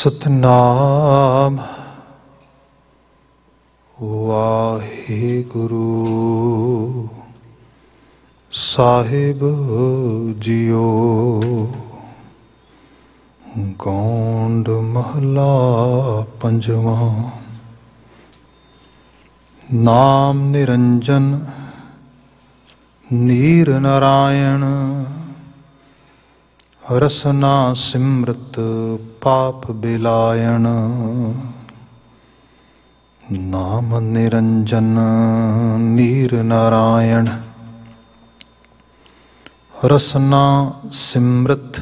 ਸਤਨਾਮ ਵਾਹਿਗੁਰੂ ਸਾਹਿਬ ਜੀਓ ਗੋਂਡ ਮਹਲਾ ਪੰਜਵਾਂ ਨਾਮ ਨਿਰੰਜਨ ਨੀਰ ਨਾਰਾਇਣ ਰਸਨਾ ਸਿਮਰਤ ਪਾਪ ਬਿਲਾਇਣ ਨਾਮ ਨਿਰੰਜਨ ਨੀਰ ਨਾਰਾਇਣ ਰਸਨਾ ਸਿਮਰਤ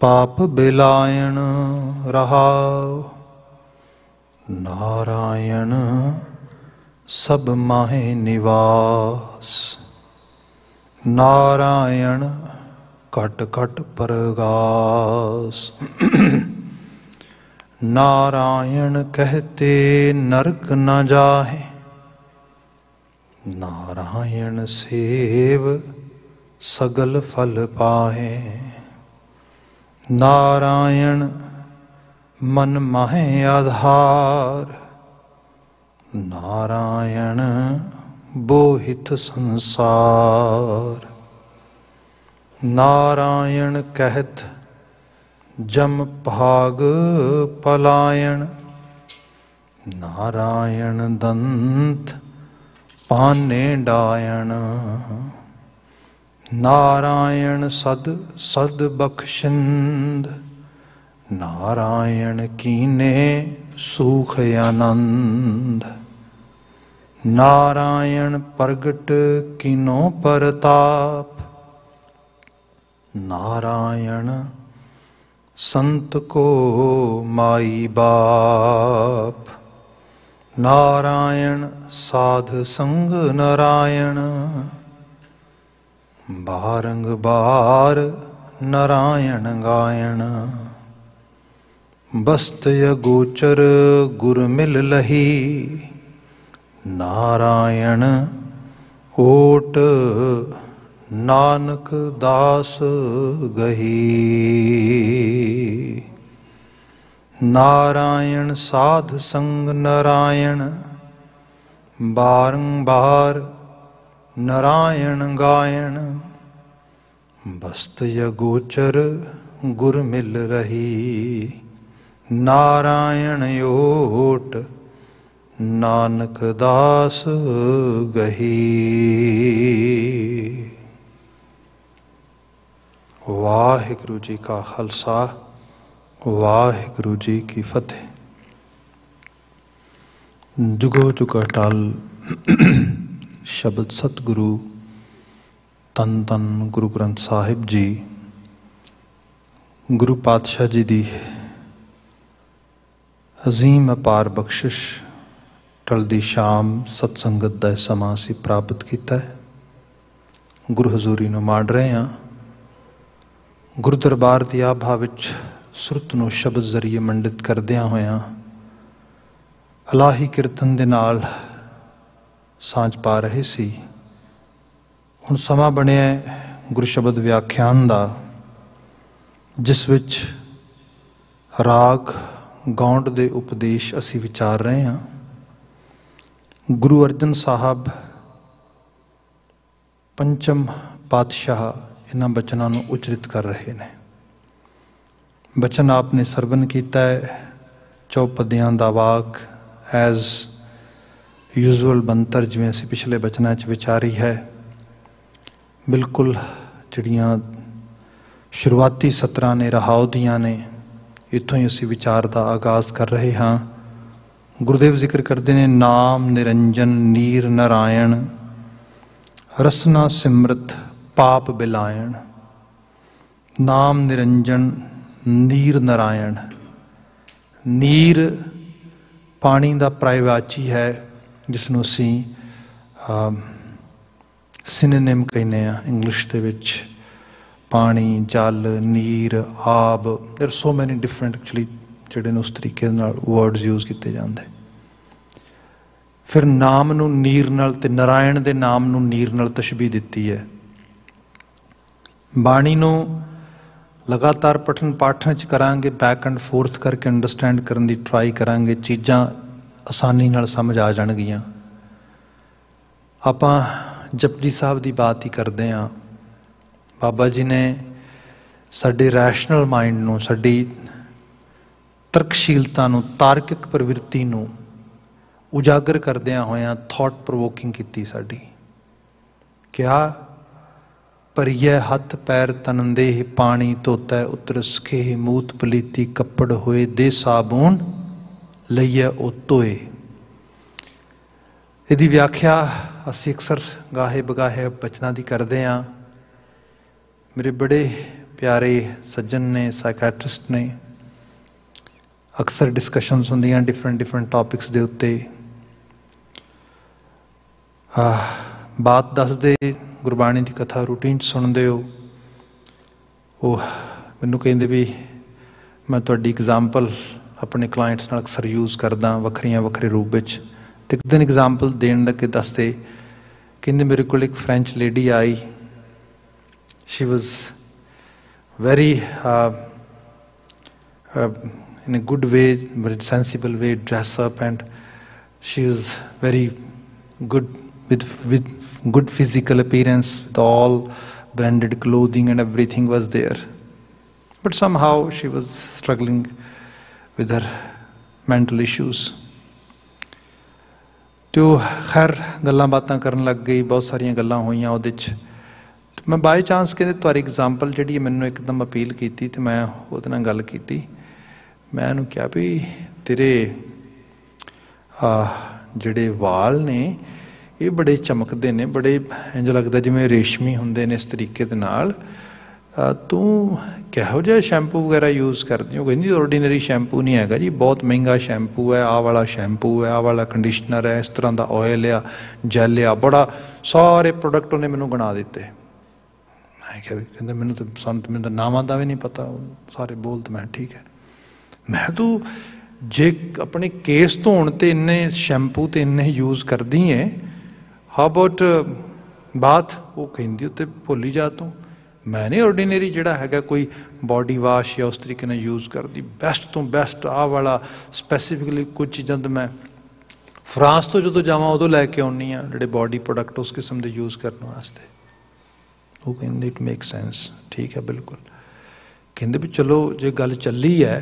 ਪਾਪ ਬਿਲਾਇਣ ਰਹਾਉ ਨਾਰਾਇਣ ਸਭ ਮਾਹੇ ਨਿਵਾਸ ਨਾਰਾਇਣ ਕਟ ਕਟ ਪਰਗਾਸ ਨਾਰਾਇਣ ਕਹਤੇ ਨਰਕ ਨ ਜਾਹੇ ਨਾਰਾਇਣ ਸੇਵ ਸਗਲ ਫਲ ਪਾਹੇ ਨਾਰਾਇਣ ਮਨ ਮਹਿ ਆਧਾਰ ਨਾਰਾਇਣ ਬੋਹਿਤ ਸੰਸਾਰ ਨਾਰਾਇਣ ਕਹਿਤ ਜਮ ਭਾਗ ਪਲਾਇਣ ਨਾਰਾਇਣ ਦੰਤ ਪਾਨੇ ਡਾਇਣ ਨਾਰਾਇਣ ਸਦ ਸਦ ਬਖਸ਼ਿੰਦ ਨਾਰਾਇਣ ਕੀਨੇ ਸੁਖ ਆਨੰਦ ਨਾਰਾਇਣ ਪ੍ਰਗਟ ਕਿਨੋ ਪਰਤਾਪ ਨਾਰਾਇਣ ਸੰਤ ਕੋ ਮਾਈ ਬਾਪ ਨਾਰਾਇਣ ਸਾਧ ਸੰਗ ਨਾਰਾਇਣ ਬਾਰੰਗ ਬਾਰ ਨਾਰਾਇਣ ਗਾਇਣ ਬਸਤਯ ਗੋਚਰ ਗੁਰ ਮਿਲ ਲਹੀ ਨਾਰਾਇਣ ਓਟ ਨਾਨਕ ਦਾਸ ਗਹੀ ਨਾਰਾਇਣ ਸਾਧ ਸੰਗ ਨਾਰਾਇਣ ਬਾਰੰਬਾਰ ਨਾਰਾਇਣ ਗਾਇਣ ਬਸਤ ਯਗੋਚਰ ਗੁਰ ਮਿਲ ਰਹੀ ਨਾਰਾਇਣ ਓਟ ਨਾਨਕ ਦਾਸ ਗਹੀ ਵਾਹਿਗੁਰੂ ਜੀ ਕਾ ਖਾਲਸਾ ਵਾਹਿਗੁਰੂ ਜੀ ਕੀ ਫਤਿਹ ਜੁਗੋ ਚੁਕਾ ਟਲ ਸ਼ਬਦ ਸਤਿਗੁਰੂ ਤਨ ਤਨ ਗੁਰੂ ਗ੍ਰੰਥ ਸਾਹਿਬ ਜੀ ਗੁਰੂ ਪਾਤਸ਼ਾਹ ਜੀ ਦੀ ਅਜ਼ੀਮ ਅਪਾਰ ਬਖਸ਼ਿਸ਼ ਟਲ ਦੀ ਸ਼ਾਮ ਸਤਸੰਗਤ ਦਾ ਸਮਾਂ ਸੀ ਪ੍ਰਾਪਤ ਕੀਤਾ ਹੈ ਗੁਰੂ ਹਜ਼ੂਰੀ ਨੂੰ ਮਾਣ ਰਹੇ ਹਾਂ ਗੁਰੂ ਦਰਬਾਰ ਦੀ ਆਭਾ ਵਿੱਚ ਸੁਰਤ ਨੂੰ ਸ਼ਬਦ ਜ਼ਰੀਏ ਮੰਡਿਤ ਕਰਦਿਆਂ ਹੋਇਆਂ ਅਲਾਹੀ ਕੀਰਤਨ ਦੇ ਨਾਲ ਸਾਂਝ ਪਾ ਰਹੇ ਸੀ ਹੁਣ ਸਮਾਂ ਬਣਿਆ ਗੁਰ ਸ਼ਬਦ ਵਿਆਖਿਆਨ ਦਾ ਜਿਸ ਵਿੱਚ ਰਾਗ ਗੌਂਡ ਦੇ ਉਪਦੇਸ਼ ਅਸੀਂ ਵਿਚਾਰ ਰਹੇ ਹਾਂ ਗੁਰੂ ਅਰਜਨ ਸਾਹਿਬ ਪੰਚਮ ਪਾਤਸ਼ਾਹ ਇਹਨਾਂ ਬਚਨਾਂ ਨੂੰ ਉਚਰਿਤ ਕਰ ਰਹੇ ਨੇ ਬਚਨ ਆਪਨੇ ਸਰਵਨ ਕੀਤਾ ਹੈ ਚੌਪਦਿਆਂ ਦਾ ਵਾਕ ਐਜ਼ ਯੂਜੂਅਲ ਬੰਤਰ ਜਿਵੇਂ ਅਸੀਂ ਪਿਛਲੇ ਬਚਨਾਂ 'ਚ ਵਿਚਾਰੀ ਹੈ ਬਿਲਕੁਲ ਜਿਹੜੀਆਂ ਸ਼ੁਰੂਆਤੀ ਸਤਰਾਂ ਨੇ ਰਹਾਉ ਦੀਆਂ ਨੇ ਇਥੋਂ ਹੀ ਅਸੀਂ ਵਿਚਾਰ ਦਾ ਆਗਾਜ਼ ਕਰ ਰਹੇ ਹਾਂ ਗੁਰਦੇਵ ਜ਼ਿਕਰ ਕਰਦੇ ਨੇ ਨਾਮ ਨਿਰੰਜਨ ਨੀਰ ਨਰਾਇਣ ਰਸਨਾ ਸਿਮਰਤ ਪਾਪ ਬਿਲਾਇਣ ਨਾਮ ਨਿਰੰਜਨ ਨੀਰ ਨਰਾਇਣ ਨੀਰ ਪਾਣੀ ਦਾ ਪ੍ਰਾਇਵਾਚੀ ਹੈ ਜਿਸ ਨੂੰ ਅਸੀਂ ਸਿਨੋਨਿਮ ਕਹਿੰਦੇ ਆ ਇੰਗਲਿਸ਼ ਦੇ ਵਿੱਚ ਪਾਣੀ ਜਲ ਨੀਰ ਆਬ देयर ਸੋ ਮੈਨੀ ਡਿਫਰੈਂਟ ਐਕਚੁਅਲੀ ਜਿਹੜੇ ਨੇ ਉਸ ਤਰੀਕੇ ਨਾਲ ਵਰਡਸ ਯੂਜ਼ ਕੀਤੇ ਜਾਂਦੇ ਫਿਰ ਨਾਮ ਨੂੰ ਨੀਰ ਨਾਲ ਤੇ ਨਰਾਇਣ ਦੇ ਨਾਮ ਨੂੰ ਨੀਰ ਨਾਲ ਤਸ਼ਬੀਹ ਦਿੱਤੀ ਹੈ ਬਾਣੀ ਨੂੰ ਲਗਾਤਾਰ ਪਠਨ ਪਾਠਨ ਚ ਕਰਾਂਗੇ ਬੈਕ ਐਂਡ ਫੋਰਥ ਕਰਕੇ ਅੰਡਰਸਟੈਂਡ ਕਰਨ ਦੀ ਟਰਾਈ ਕਰਾਂਗੇ ਚੀਜ਼ਾਂ ਆਸਾਨੀ ਨਾਲ ਸਮਝ ਆ ਜਾਣਗੀਆਂ ਆਪਾਂ ਜਪਜੀ ਸਾਹਿਬ ਦੀ ਬਾਤ ਹੀ ਕਰਦੇ ਆਂ ਬਾਬਾ ਜੀ ਨੇ ਸਾਡੇ ਰੈਸ਼ਨਲ ਮਾਈਂਡ ਨੂੰ ਸਾਡੀ ਤਰਕਸ਼ੀਲਤਾ ਨੂੰ ਤਾਰਕਿਕ ਪ੍ਰਵਿਰਤੀ ਨੂੰ ਉਜਾਗਰ ਕਰਦਿਆਂ ਹੋਇਆਂ ਥਾਟ ਪ੍ਰੋਵੋਕਿੰਗ ਕੀਤੀ ਸਾਡੀ ਕਿਹਾ ਪਰਿਐ ਹੱਥ ਪੈਰ ਤਨ ਦੇਹ ਪਾਣੀ ਤੋਤੈ ਉਤਰ ਸਖੇ ਮੂਤ ਪਲੀਤੀ ਕੱਪੜ ਹੋਏ ਦੇ ਸਾਬੂਨ ਉਹ ਉਤੋਏ ਇਹਦੀ ਵਿਆਖਿਆ ਅਸੀਂ ਅਕਸਰ ਗਾਹੇ ਬਗਾਹੇ ਬਚਨਾਂ ਦੀ ਕਰਦੇ ਆਂ ਮੇਰੇ ਬੜੇ ਪਿਆਰੇ ਸੱਜਣ ਨੇ ਸਾਈਕਾਟ੍ਰਿਸਟ ਨੇ ਅਕਸਰ ਡਿਸਕਸ਼ਨਸ ਹੁੰਦੀਆਂ ਡਿਫਰੈਂਟ ਡਿਫਰੈਂਟ ਟਾਪਿਕਸ ਦੇ ਉੱਤੇ ਆਹ ਬਾਤ ਦੱਸਦੇ ਗੁਰਬਾਣੀ ਦੀ ਕਥਾ ਰੂਟੀਨ ਚ ਸੁਣਦੇ ਹੋ ਉਹ ਮੈਨੂੰ ਕਹਿੰਦੇ ਵੀ ਮੈਂ ਤੁਹਾਡੀ ਐਗਜ਼ਾਮਪਲ ਆਪਣੇ ਕਲਾਇੰਟਸ ਨਾਲ ਅਕਸਰ ਯੂਜ਼ ਕਰਦਾ ਵੱਖਰੀਆਂ ਵੱਖਰੇ ਰੂਪ ਵਿੱਚ ਤੇ ਇੱਕ ਦਿਨ ਐਗਜ਼ਾਮਪਲ ਦੇਣ ਲੱਗੇ ਦੱਸਦੇ ਕਹਿੰਦੇ ਮੇਰੇ ਕੋਲ ਇੱਕ ਫ੍ਰੈਂਚ ਲੇਡੀ ਆਈ she was very in a good way, very sensible way, dress up and she is very good with with good physical appearance with all branded clothing and everything was there. But somehow she was struggling with her mental issues. ਤੇ ਉਹ ਖੈਰ ਗੱਲਾਂ ਬਾਤਾਂ ਕਰਨ ਲੱਗ ਗਈ ਬਹੁਤ ਸਾਰੀਆਂ ਗੱਲਾਂ ਹੋਈਆਂ ਉਹਦੇ 'ਚ ਮੈਂ ਬਾਈ ਚਾਂਸ ਕਹਿੰਦੇ ਤੁਹਾਡੀ ਐਗਜ਼ਾਮਪਲ ਜਿਹੜੀ ਮੈਨੂੰ ਇੱਕਦਮ ਅਪੀਲ ਕੀਤੀ ਤੇ ਮੈਂ ਉਹਦੇ ਨਾਲ ਗੱਲ ਕੀਤੀ ਮੈਂ ਉਹਨੂੰ ਕਿਹਾ ਵੀ ਤੇਰੇ ਆ ਜਿਹੜੇ ਵਾਲ ਨੇ ਇਹ ਬੜੇ ਚਮਕਦੇ ਨੇ ਬੜੇ ਇੰਜ ਲੱਗਦਾ ਜਿਵੇਂ ਰੇਸ਼ਮੀ ਹੁੰਦੇ ਨੇ ਇਸ ਤਰੀਕੇ ਦੇ ਨਾਲ ਤੂੰ ਕਿਹੋ ਜਿਹਾ ਸ਼ੈਂਪੂ ਵਗੈਰਾ ਯੂਜ਼ ਕਰਦੀ ਹੋ ਕਹਿੰਦੀ ਆਰਡੀਨਰੀ ਸ਼ੈਂਪੂ ਨਹੀਂ ਹੈਗਾ ਜੀ ਬਹੁਤ ਮਹਿੰਗਾ ਸ਼ੈਂਪੂ ਹੈ ਆਹ ਵਾਲਾ ਸ਼ੈਂਪੂ ਹੈ ਆਹ ਵਾਲਾ ਕੰਡੀਸ਼ਨਰ ਹੈ ਇਸ ਤਰ੍ਹਾਂ ਦਾ ਆਇਲ ਆ ਜੈਲ ਆ ਬੜਾ ਸਾਰੇ ਪ੍ਰੋਡਕਟ ਉਹਨੇ ਮੈਨੂੰ ਗਣਾ ਦਿੱਤੇ ਮੈਂ ਕਿਹਾ ਵੀ ਕਹਿੰਦਾ ਮੈਨੂੰ ਤਾਂ ਸੰਤ ਮੈਨੂੰ ਤਾਂ ਨਾਮਾਂ ਦਾ ਵੀ ਨਹੀਂ ਪਤਾ ਸਾਰੇ ਬੋਲ ਮੈਂ ਠੀਕ ਹੈ ਮੈਂ ਤੂੰ ਜੇ ਆਪਣੇ ਕੇਸ ਧੋਣ ਤੇ ਇੰਨੇ ਸ਼ੈਂਪੂ ਤੇ ਇੰਨੇ ਯੂਜ਼ ਕਰਦੀ ਏ ਹਾਊ ਅਬਾਊਟ ਬਾਥ ਉਹ ਕਹਿੰਦੀ ਤੇ ਭੁੱਲੀ ਜਾ ਤੂੰ ਮੈਂ ਨਹੀਂ ਆਰਡੀਨਰੀ ਜਿਹੜਾ ਹੈਗਾ ਕੋਈ ਬਾਡੀ ਵਾਸ਼ ਜਾਂ ਉਸ ਤਰੀਕੇ ਨਾਲ ਯੂਜ਼ ਕਰਦੀ ਬੈਸਟ ਤੋਂ ਬੈਸਟ ਆ ਵਾਲਾ ਸਪੈਸੀਫਿਕਲੀ ਕੁਝ ਚੀਜ਼ਾਂ ਮੈਂ ਫਰਾਂਸ ਤੋਂ ਜਦੋਂ ਜਾਵਾਂ ਉਦੋਂ ਲੈ ਕੇ ਆਉਣੀ ਆ ਜਿਹੜੇ ਬਾਡੀ ਪ੍ਰੋਡਕਟ ਉਸ ਕਿਸਮ ਦੇ ਯੂਜ਼ ਕਰਨ ਵਾਸਤੇ ਉਹ ਕਹਿੰਦੇ ਇਟ ਮੇਕ ਸੈਂਸ ਠੀਕ ਹੈ ਬਿਲਕੁਲ ਕਹਿੰਦੇ ਵੀ ਚਲੋ ਜੇ ਗੱਲ ਚੱਲੀ ਹੈ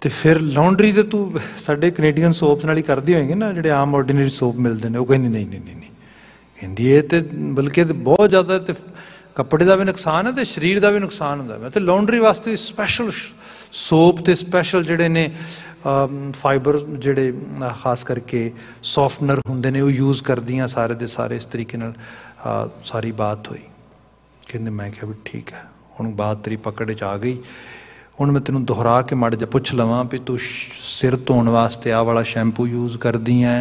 ਤੇ ਫਿਰ ਲਾਂਡਰੀ ਤੇ ਤੂੰ ਸਾਡੇ ਕੈਨੇਡੀਅਨ ਸੋਪਸ ਨਾਲ ਹੀ ਕਰਦੀ ਹੋਏਗੀ ਨਾ ਜਿਹੜੇ ਆਮ ਆਰਡੀਨਰੀ ਸੋਪ ਮਿਲਦੇ ਨੇ ਉਹ ਕਹਿੰਦੀ ਨਹੀਂ ਨਹੀਂ ਨਹੀਂ ਹਿੰਦੀ ਤੇ ਬਲਕਿ ਤੇ ਬਹੁਤ ਜ਼ਿਆਦਾ ਤੇ ਕੱਪੜੇ ਦਾ ਵੀ ਨੁਕਸਾਨ ਹੈ ਤੇ ਸਰੀਰ ਦਾ ਵੀ ਨੁਕਸਾਨ ਹੁੰਦਾ ਮੈਂ ਤੇ ਲਾਂਡਰੀ ਵਾਸਤੇ ਸਪੈਸ਼ਲ ਸੋਪ ਤੇ ਸਪੈਸ਼ਲ ਜਿਹੜੇ ਨੇ ਫਾਈਬਰ ਜਿਹੜੇ ਖਾਸ ਕਰਕੇ ਸੌਫਟਨਰ ਹੁੰਦੇ ਨੇ ਉਹ ਯੂਜ਼ ਕਰਦੀਆਂ ਸਾਰੇ ਦੇ ਸਾਰੇ ਇਸ ਤਰੀਕੇ ਨਾਲ ਸਾਰੀ ਬਾਤ ਹੋਈ ਕਹਿੰਦੇ ਮੈਂ ਕਿਹਾ ਵੀ ਠੀਕ ਹੈ ਹੁਣ ਬਾਤ ਤੇਰੀ ਪਕੜ ਚ ਆ ਗਈ ਹੁਣ ਮੈਂ ਤੈਨੂੰ ਦੁਹਰਾ ਕੇ ਮੜ ਜਾ ਪੁੱਛ ਲਵਾਂ ਵੀ ਤੂੰ ਸਿਰ ਧੋਣ ਵਾਸਤੇ ਆ ਵਾਲਾ ਸ਼ੈਂਪੂ ਯੂਜ਼ ਕਰਦੀ ਐ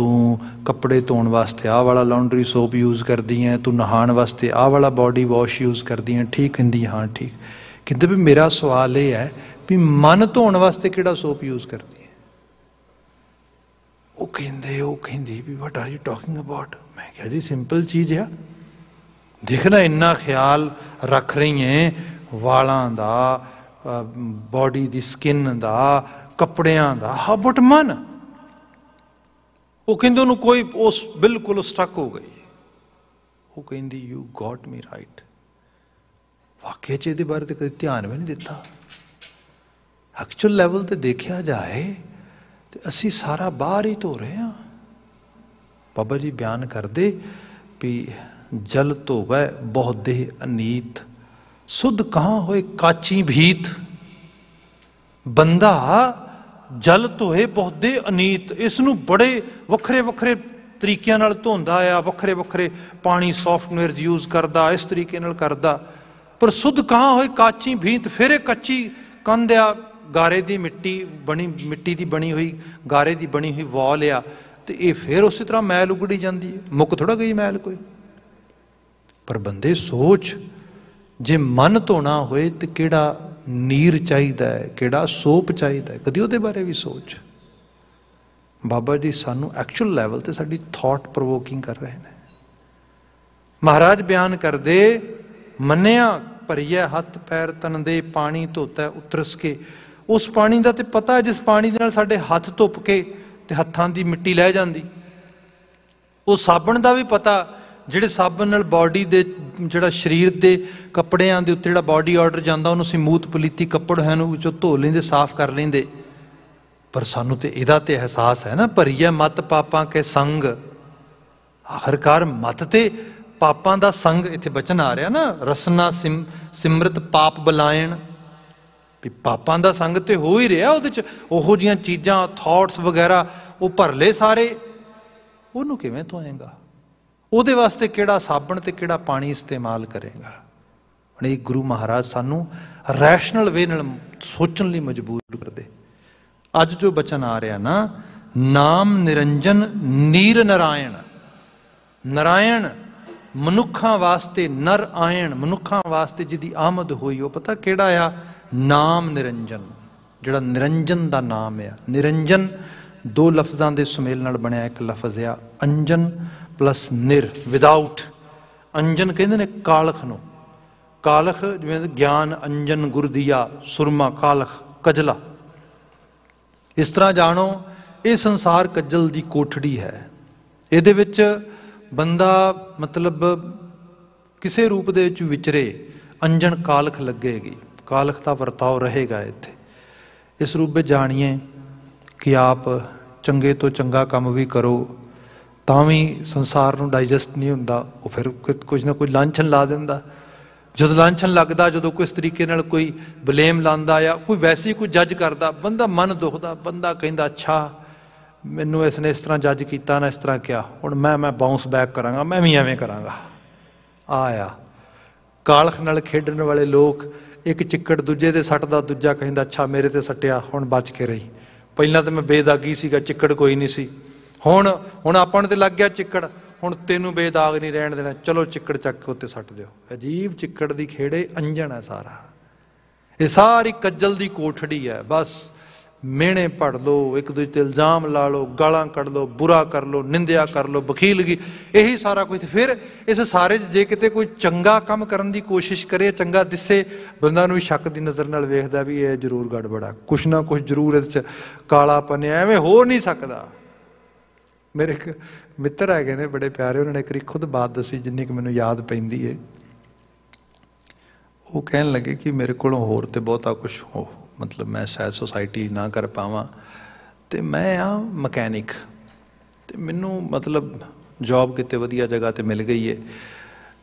ਤੂੰ ਕੱਪੜੇ ਧੋਣ ਵਾਸਤੇ ਆਹ ਵਾਲਾ ਲਾਂਡਰੀ ਸੋਪ ਯੂਜ਼ ਕਰਦੀ ਐ ਤੂੰ ਨਹਾਣ ਵਾਸਤੇ ਆਹ ਵਾਲਾ ਬਾਡੀ ਵਾਸ਼ ਯੂਜ਼ ਕਰਦੀ ਐ ਠੀਕ ਹਿੰਦੀ ਹਾਂ ਠੀਕ ਕਿੰਦੇ ਵੀ ਮੇਰਾ ਸਵਾਲ ਇਹ ਹੈ ਵੀ ਮਨ ਧੋਣ ਵਾਸਤੇ ਕਿਹੜਾ ਸੋਪ ਯੂਜ਼ ਕਰਦੀ ਐ ਉਹ ਕਹਿੰਦੇ ਉਹ ਕਹਿੰਦੀ ਵੀ what are you talking about ਮੈਂ ਕਿਹਾ ਜੀ ਸਿੰਪਲ ਚੀਜ਼ ਆ ਦੇਖਣਾ ਇੰਨਾ ਖਿਆਲ ਰੱਖ ਰਹੀ ਐ ਵਾਲਾਂ ਦਾ ਬਾਡੀ ਦੀ ਸਕਿਨ ਦਾ ਕੱਪੜਿਆਂ ਦਾ ਹਾਬਟ ਮਨ ਉਹ ਕਹਿੰਦੇ ਉਹਨੂੰ ਕੋਈ ਉਸ ਬਿਲਕੁਲ ਸਟਕ ਹੋ ਗਈ ਉਹ ਕਹਿੰਦੀ ਯੂ ਗਾਟ ਮੀ ਰਾਈਟ ਵਾਕਿਆ ਚ ਇਹਦੇ ਬਾਰੇ ਤੇ ਕਦੇ ਧਿਆਨ ਵੀ ਨਹੀਂ ਦਿੱਤਾ ਐਕਚੁਅਲ ਲੈਵਲ ਤੇ ਦੇਖਿਆ ਜਾਏ ਤੇ ਅਸੀਂ ਸਾਰਾ ਬਾਹਰ ਹੀ ਧੋ ਰਹੇ ਹਾਂ ਬਾਬਾ ਜੀ ਬਿਆਨ ਕਰਦੇ ਵੀ ਜਲ ਧੋਵੇ ਬਹੁਤ ਦੇ ਅਨੀਤ ਸੁਧ ਕਹਾ ਹੋਏ ਕਾਚੀ ਭੀਤ ਬੰਦਾ ਜਲ ਧੋਏ ਬਹੁਦੇ ਅਨੀਤ ਇਸ ਨੂੰ ਬੜੇ ਵੱਖਰੇ ਵੱਖਰੇ ਤਰੀਕਿਆਂ ਨਾਲ ਧੋਂਦਾ ਆ ਵੱਖਰੇ ਵੱਖਰੇ ਪਾਣੀ ਸੌਫਟਵੇਅਰ ਯੂਜ਼ ਕਰਦਾ ਇਸ ਤਰੀਕੇ ਨਾਲ ਕਰਦਾ ਪਰ ਸੁਧ ਕਹਾਂ ਹੋਏ ਕਾਚੀ ਭੀਤ ਫਿਰੇ ਕੱਚੀ ਕੰਧਿਆ ਗਾਰੇ ਦੀ ਮਿੱਟੀ ਬਣੀ ਮਿੱਟੀ ਦੀ ਬਣੀ ਹੋਈ ਗਾਰੇ ਦੀ ਬਣੀ ਹੋਈ ਵਾਲ ਆ ਤੇ ਇਹ ਫਿਰ ਉਸੇ ਤਰ੍ਹਾਂ ਮੈਲ ਉਗੜੀ ਜਾਂਦੀ ਹੈ ਮੁੱਕ ਥੋੜਾ ਗਈ ਮੈਲ ਕੋਈ ਪਰ ਬੰਦੇ ਸੋਚ ਜੇ ਮਨ ਧੋਣਾ ਹੋਏ ਤੇ ਕਿਹੜਾ ਨੀਰ ਚਾਹੀਦਾ ਹੈ ਕਿਹੜਾ ਸੋਪ ਚਾਹੀਦਾ ਹੈ ਕਦੀ ਉਹਦੇ ਬਾਰੇ ਵੀ ਸੋਚ ਬਾਬਾ ਜੀ ਸਾਨੂੰ ਐਕਚੁਅਲ ਲੈਵਲ ਤੇ ਸਾਡੀ ਥਾਟ ਪ੍ਰੋਵੋਕਿੰਗ ਕਰ ਰਹੇ ਨੇ ਮਹਾਰਾਜ ਬਿਆਨ ਕਰਦੇ ਮੰਨਿਆ ਭਰੀਏ ਹੱਥ ਪੈਰ ਤਨ ਦੇ ਪਾਣੀ ਧੋਤਾ ਉਤਰਸ ਕੇ ਉਸ ਪਾਣੀ ਦਾ ਤੇ ਪਤਾ ਹੈ ਜਿਸ ਪਾਣੀ ਦੇ ਨਾਲ ਸਾਡੇ ਹੱਥ ਧੁੱਪ ਕੇ ਤੇ ਹੱਥਾਂ ਦੀ ਮਿੱਟੀ ਲੈ ਜਾਂਦੀ ਉਹ ਸਾਬਣ ਦਾ ਵੀ ਪਤਾ ਜਿਹੜੇ ਸਾਬਣ ਨਾਲ ਬਾਡੀ ਦੇ ਜਿਹੜਾ ਸਰੀਰ ਦੇ ਕੱਪੜਿਆਂ ਦੇ ਉੱਤੇ ਜਿਹੜਾ ਬਾਡੀ ਆਰਡਰ ਜਾਂਦਾ ਉਹਨੂੰ ਅਸੀਂ ਮੂਤ ਪਲੀਤੀ ਕੱਪੜ ਹੈ ਨੂੰ ਵਿੱਚੋਂ ਧੋ ਲੈਂਦੇ ਸਾਫ਼ ਕਰ ਲੈਂਦੇ ਪਰ ਸਾਨੂੰ ਤੇ ਇਹਦਾ ਤੇ ਅਹਿਸਾਸ ਹੈ ਨਾ ਭਰੀਏ ਮਤ ਪਾਪਾਂ ਕੇ ਸੰਗ ਆਖਰਕਾਰ ਮਤ ਤੇ ਪਾਪਾਂ ਦਾ ਸੰਗ ਇੱਥੇ ਬਚਨ ਆ ਰਿਹਾ ਨਾ ਰਸਨਾ ਸਿਮਰਤ ਪਾਪ ਬਲਾਇਣ ਵੀ ਪਾਪਾਂ ਦਾ ਸੰਗ ਤੇ ਹੋ ਹੀ ਰਿਹਾ ਉਹਦੇ ਚ ਉਹੋ ਜੀਆਂ ਚੀਜ਼ਾਂ ਥਾਟਸ ਵਗੈਰਾ ਉਹ ਭਰਲੇ ਸਾਰੇ ਉਹਨੂੰ ਕਿਵੇਂ ਧੋਏਗਾ ਉਹਦੇ ਵਾਸਤੇ ਕਿਹੜਾ ਸਾਬਣ ਤੇ ਕਿਹੜਾ ਪਾਣੀ ਇਸਤੇਮਾਲ ਕਰੇਗਾ ਹੁਣ ਇਹ ਗੁਰੂ ਮਹਾਰਾਜ ਸਾਨੂੰ ਰੈਸ਼ਨਲ ਵੇ ਨਾਲ ਸੋਚਣ ਲਈ ਮਜਬੂਰ ਕਰਦੇ ਅੱਜ ਜੋ ਬਚਨ ਆ ਰਿਹਾ ਨਾ ਨਾਮ ਨਿਰੰਜਨ ਨੀਰ ਨਰਾਇਣ ਨਰਾਇਣ ਮਨੁੱਖਾਂ ਵਾਸਤੇ ਨਰ ਆਇਣ ਮਨੁੱਖਾਂ ਵਾਸਤੇ ਜਿਹਦੀ ਆਮਦ ਹੋਈ ਉਹ ਪਤਾ ਕਿਹੜਾ ਆ ਨਾਮ ਨਿਰੰਜਨ ਜਿਹੜਾ ਨਿਰੰਜਨ ਦਾ ਨਾਮ ਆ ਨਿਰੰਜਨ ਦੋ ਲਫ਼ਜ਼ਾਂ ਦੇ ਸੁਮੇਲ ਨਾਲ ਬਣਿਆ ਇੱਕ ਲਫ਼ਜ਼ ਆ ਅੰਜਨ ਪਲਸ ਨਿਰ ਵਿਦਆਊਟ ਅੰਜਨ ਕਹਿੰਦੇ ਨੇ ਕਾਲਖ ਨੂੰ ਕਾਲਖ ਜਿਵੇਂ ਗਿਆਨ ਅੰਜਨ ਗੁਰਦੀਆ ਸੁਰਮਾ ਕਾਲਖ ਕਜਲਾ ਇਸ ਤਰ੍ਹਾਂ ਜਾਣੋ ਇਹ ਸੰਸਾਰ ਕਜਲ ਦੀ ਕੋਠੜੀ ਹੈ ਇਹਦੇ ਵਿੱਚ ਬੰਦਾ ਮਤਲਬ ਕਿਸੇ ਰੂਪ ਦੇ ਵਿੱਚ ਵਿਚਰੇ ਅੰਜਨ ਕਾਲਖ ਲੱਗੇਗੀ ਕਾਲਖ ਦਾ ਵਰਤਾਉ ਰਹੇਗਾ ਇੱਥੇ ਇਸ ਰੂਪ ਵਿੱਚ ਜਾਣੀਏ ਕਿ ਆਪ ਚੰਗੇ ਤੋਂ ਚੰਗਾ ਕੰਮ ਵੀ ਕਰੋ ਤਾਂ ਵੀ ਸੰਸਾਰ ਨੂੰ ਡਾਈਜੈਸਟ ਨਹੀਂ ਹੁੰਦਾ ਉਹ ਫਿਰ ਕੁਝ ਨਾ ਕੁਝ ਲਾਂਛਨ ਲਾ ਦਿੰਦਾ ਜਦੋਂ ਲਾਂਛਨ ਲੱਗਦਾ ਜਦੋਂ ਕੋਈ ਇਸ ਤਰੀਕੇ ਨਾਲ ਕੋਈ ਬਲੇਮ ਲਾਂਦਾ ਆ ਕੋਈ ਵੈਸੇ ਹੀ ਕੋਈ ਜੱਜ ਕਰਦਾ ਬੰਦਾ ਮਨ ਦੁਖਦਾ ਬੰਦਾ ਕਹਿੰਦਾ ਅੱਛਾ ਮੈਨੂੰ ਇਸ ਨੇ ਇਸ ਤਰ੍ਹਾਂ ਜੱਜ ਕੀਤਾ ਨਾ ਇਸ ਤਰ੍ਹਾਂ ਕਿਹਾ ਹੁਣ ਮੈਂ ਮੈਂ ਬਾਉਂਸ ਬੈਕ ਕਰਾਂਗਾ ਮੈਂ ਵੀ ਐਵੇਂ ਕਰਾਂਗਾ ਆਇਆ ਕਾਲਖ ਨਾਲ ਖੇਡਣ ਵਾਲੇ ਲੋਕ ਇੱਕ ਚਿੱਕੜ ਦੂਜੇ ਤੇ ਸੱਟਦਾ ਦੂਜਾ ਕਹਿੰਦਾ ਅੱਛਾ ਮੇਰੇ ਤੇ ਸੱਟਿਆ ਹੁਣ ਬਚ ਕੇ ਰਹੀ ਪਹਿਲਾਂ ਤਾਂ ਮੈਂ ਬੇਦਾਗੀ ਸੀਗਾ ਚਿੱਕੜ ਕੋਈ ਨਹੀਂ ਸੀ ਹੁਣ ਹੁਣ ਆਪਾਂ ਨੂੰ ਤੇ ਲੱਗ ਗਿਆ ਚਿੱਕੜ ਹੁਣ ਤੈਨੂੰ ਬੇਦਾਗ ਨਹੀਂ ਰਹਿਣ ਦੇਣਾ ਚਲੋ ਚਿੱਕੜ ਚੱਕ ਕੇ ਉੱਤੇ ਸੱਟ ਦਿਓ ਅਜੀਬ ਚਿੱਕੜ ਦੀ ਖੇੜੇ ਅੰਜਣ ਹੈ ਸਾਰਾ ਇਹ ਸਾਰੀ ਕੱਜਲ ਦੀ ਕੋਠੜੀ ਹੈ ਬਸ ਮਿਹਣੇ ਪੜ ਲੋ ਇੱਕ ਦੂਜੇ ਤੇ ਇਲਜ਼ਾਮ ਲਾ ਲੋ ਗਾਲਾਂ ਕੱਢ ਲੋ ਬੁਰਾ ਕਰ ਲੋ ਨਿੰਦਿਆ ਕਰ ਲੋ ਬਖੀਲਗੀ ਇਹੀ ਸਾਰਾ ਕੁਝ ਫਿਰ ਇਸ ਸਾਰੇ ਜੇ ਕਿਤੇ ਕੋਈ ਚੰਗਾ ਕੰਮ ਕਰਨ ਦੀ ਕੋਸ਼ਿਸ਼ ਕਰੇ ਚੰਗਾ ਦਿਸੇ ਬੰਦਾ ਨੂੰ ਸ਼ੱਕ ਦੀ ਨਜ਼ਰ ਨਾਲ ਵੇਖਦਾ ਵੀ ਇਹ ਜ਼ਰੂਰ ਗੜਬੜਾ ਕੁਛ ਨਾ ਕੁਛ ਜ਼ਰੂਰ ਇਹਦੇ ਚ ਕਾਲਾ ਪਨਿਆ ਐਵੇਂ ਹੋ ਨਹੀਂ ਸਕਦਾ ਮੇਰੇ ਇੱਕ ਮਿੱਤਰ ਹੈਗੇ ਨੇ ਬੜੇ ਪਿਆਰੇ ਉਹਨਾਂ ਨੇ ਇੱਕ ਖੁਦ ਬਾਤ ਦੱਸੀ ਜਿੰਨੀ ਕਿ ਮੈਨੂੰ ਯਾਦ ਪੈਂਦੀ ਏ ਉਹ ਕਹਿਣ ਲੱਗੇ ਕਿ ਮੇਰੇ ਕੋਲੋਂ ਹੋਰ ਤੇ ਬਹੁਤਾ ਕੁਝ ਹੋ ਮਤਲਬ ਮੈਂ ਸਾਇਸ ਸੋਸਾਇਟੀ ਨਾ ਕਰ ਪਾਵਾਂ ਤੇ ਮੈਂ ਆ ਮਕੈਨਿਕ ਤੇ ਮੈਨੂੰ ਮਤਲਬ ਜੌਬ ਕਿਤੇ ਵਧੀਆ ਜਗ੍ਹਾ ਤੇ ਮਿਲ ਗਈ ਏ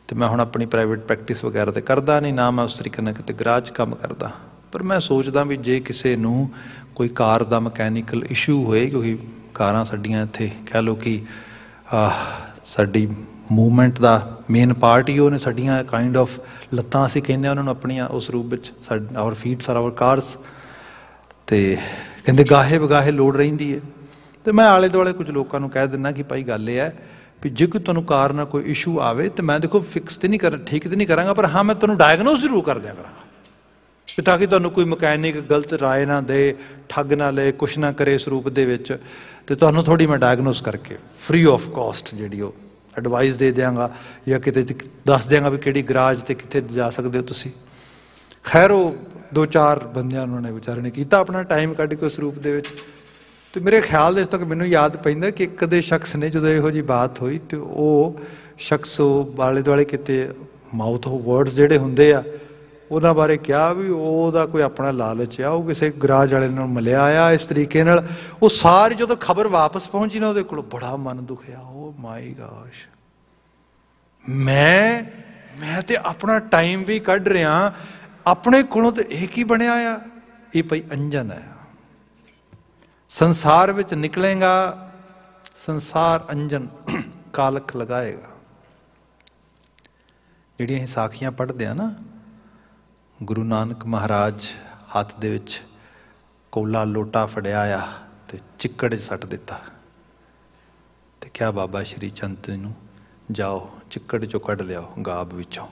ਤੇ ਮੈਂ ਹੁਣ ਆਪਣੀ ਪ੍ਰਾਈਵੇਟ ਪ੍ਰੈਕਟਿਸ ਵਗੈਰਾ ਤੇ ਕਰਦਾ ਨਹੀਂ ਨਾ ਮੈਂ ਉਸ ਤਰੀਕੇ ਨਾਲ ਕਿਤੇ ਗਰਾਜ ਕੰਮ ਕਰਦਾ ਪਰ ਮੈਂ ਸੋਚਦਾ ਵੀ ਜੇ ਕਿਸੇ ਨੂੰ ਕੋਈ ਕਾਰ ਦਾ ਮਕੈਨਿਕਲ ਇਸ਼ੂ ਹੋਏ ਕਿਉਂਕਿ ਕਾਰਾਂ ਸੱਡੀਆਂ ਇੱਥੇ ਕਹਿ ਲੋ ਕਿ ਸਾਡੀ ਮੂਵਮੈਂਟ ਦਾ ਮੇਨ ਪਾਰਟ ਹੀ ਉਹਨੇ ਸਾਡੀਆਂ ਕਾਈਂਡ ਆਫ ਲੱਤਾਂ ਅਸੀਂ ਕਹਿੰਦੇ ਆ ਉਹਨਾਂ ਨੂੰ ਆਪਣੀਆਂ ਉਸ ਰੂਪ ਵਿੱਚ our feets are our cars ਤੇ ਕਹਿੰਦੇ ਗਾਹੇ ਬਗਾਹੇ ਲੋੜ ਰਹਿੰਦੀ ਹੈ ਤੇ ਮੈਂ ਆਲੇ ਦੁਆਲੇ ਕੁਝ ਲੋਕਾਂ ਨੂੰ ਕਹਿ ਦਿੰਨਾ ਕਿ ਭਾਈ ਗੱਲ ਇਹ ਹੈ ਵੀ ਜੇ ਕੋ ਤੁਹਾਨੂੰ ਕਾਰ ਨਾਲ ਕੋਈ ਇਸ਼ੂ ਆਵੇ ਤੇ ਮੈਂ ਦੇਖੋ ਫਿਕਸ ਤੇ ਨਹੀਂ ਕਰ ਠੀਕ ਤੇ ਨਹੀਂ ਕਰਾਂਗਾ ਪਰ ਹਾਂ ਮੈਂ ਤੁਹਾਨੂੰ ਡਾਇਗਨੋਸ ਜ਼ਰੂਰ ਕਰ ਦਿਆ ਕਰਾਂਗਾ ਕਿ ਤਾਂ ਕਿ ਤੁਹਾਨੂੰ ਕੋਈ ਮਕੈਨਿਕ ਗਲਤ رائے ਨਾ ਦੇ ਠੱਗ ਨਾ ਲਏ ਕੁਛ ਨਾ ਕਰੇ ਇਸ ਰੂਪ ਦੇ ਵਿੱਚ ਤੇ ਤੁਹਾਨੂੰ ਥੋੜੀ ਮੈਂ ਡਾਇਗਨੋਸ ਕਰਕੇ ਫ੍ਰੀ ਆਫ ਕਾਸਟ ਜਿਹੜੀ ਉਹ ਐਡਵਾਈਸ ਦੇ ਦਿਆਂਗਾ ਜਾਂ ਕਿਤੇ ਦੱਸ ਦਿਆਂਗਾ ਵੀ ਕਿਹੜੀ ਗਰਾਜ ਤੇ ਕਿੱਥੇ ਜਾ ਸਕਦੇ ਹੋ ਤੁਸੀਂ ਖੈਰ ਉਹ ਦੋ ਚਾਰ ਬੰਦਿਆਂ ਨੇ ਵਿਚਾਰੇ ਨੇ ਕੀਤਾ ਆਪਣਾ ਟਾਈਮ ਕੱਢ ਕੇ ਉਸ ਰੂਪ ਦੇ ਵਿੱਚ ਤੇ ਮੇਰੇ ਖਿਆਲ ਦੇ ਤੱਕ ਮੈਨੂੰ ਯਾਦ ਪੈਂਦਾ ਕਿ ਇੱਕ ਦੇ ਸ਼ਖਸ ਨੇ ਜਦੋਂ ਇਹੋ ਜੀ ਬਾਤ ਹੋਈ ਤੇ ਉਹ ਸ਼ਖਸ ਉਹ ਬਾਲੇ ਦੁਆਲੇ ਕਿਤੇ ਮਾਊਥ ਵਰਡਸ ਜਿਹੜੇ ਹੁੰਦੇ ਆ ਉਹਨਾਂ ਬਾਰੇ ਕਿਹਾ ਵੀ ਉਹਦਾ ਕੋਈ ਆਪਣਾ ਲਾਲਚ ਆ ਉਹ ਕਿਸੇ ਗਰਾਜ ਵਾਲੇ ਨਾਲ ਮਿਲਿਆ ਆ ਇਸ ਤਰੀਕੇ ਨਾਲ ਉਹ ਸਾਰੀ ਜਦੋਂ ਖਬਰ ਵਾਪਸ ਪਹੁੰਚੀ ਨਾ ਉਹਦੇ ਕੋਲ ਬੜਾ ਮਨ ਦੁਖਿਆ ਉਹ ਮਾਈ ਗਾਸ਼ ਮੈਂ ਮੈਂ ਤੇ ਆਪਣਾ ਟਾਈਮ ਵੀ ਕੱਢ ਰਿਹਾ ਆਪਣੇ ਕੋਲੋਂ ਤੇ ਇਹ ਕੀ ਬਣਿਆ ਆ ਇਹ ਭਈ ਅੰਜਨ ਆ ਸੰਸਾਰ ਵਿੱਚ ਨਿਕਲੇਗਾ ਸੰਸਾਰ ਅੰਜਨ ਕਾਲਖ ਲਗਾਏਗਾ ਜਿਹੜੀਆਂ ਅਸੀਂ ਸਾਖੀਆਂ ਪੜ੍ਹਦੇ ਆ ਨਾ ਗੁਰੂ ਨਾਨਕ ਮਹਾਰਾਜ ਹੱਥ ਦੇ ਵਿੱਚ ਕੋਲਾ ਲੋਟਾ ਫੜਿਆ ਆ ਤੇ ਚਿੱਕੜ 'ਚ ਸੱਟ ਦਿੱਤਾ ਤੇ ਕਿਹਾ ਬਾਬਾ ਸ਼੍ਰੀ ਚੰਦ ਨੂੰ ਜਾਓ ਚਿੱਕੜ 'ਚੋਂ ਕੱਢ ਲਿਓ ਗਾਬ ਵਿੱਚੋਂ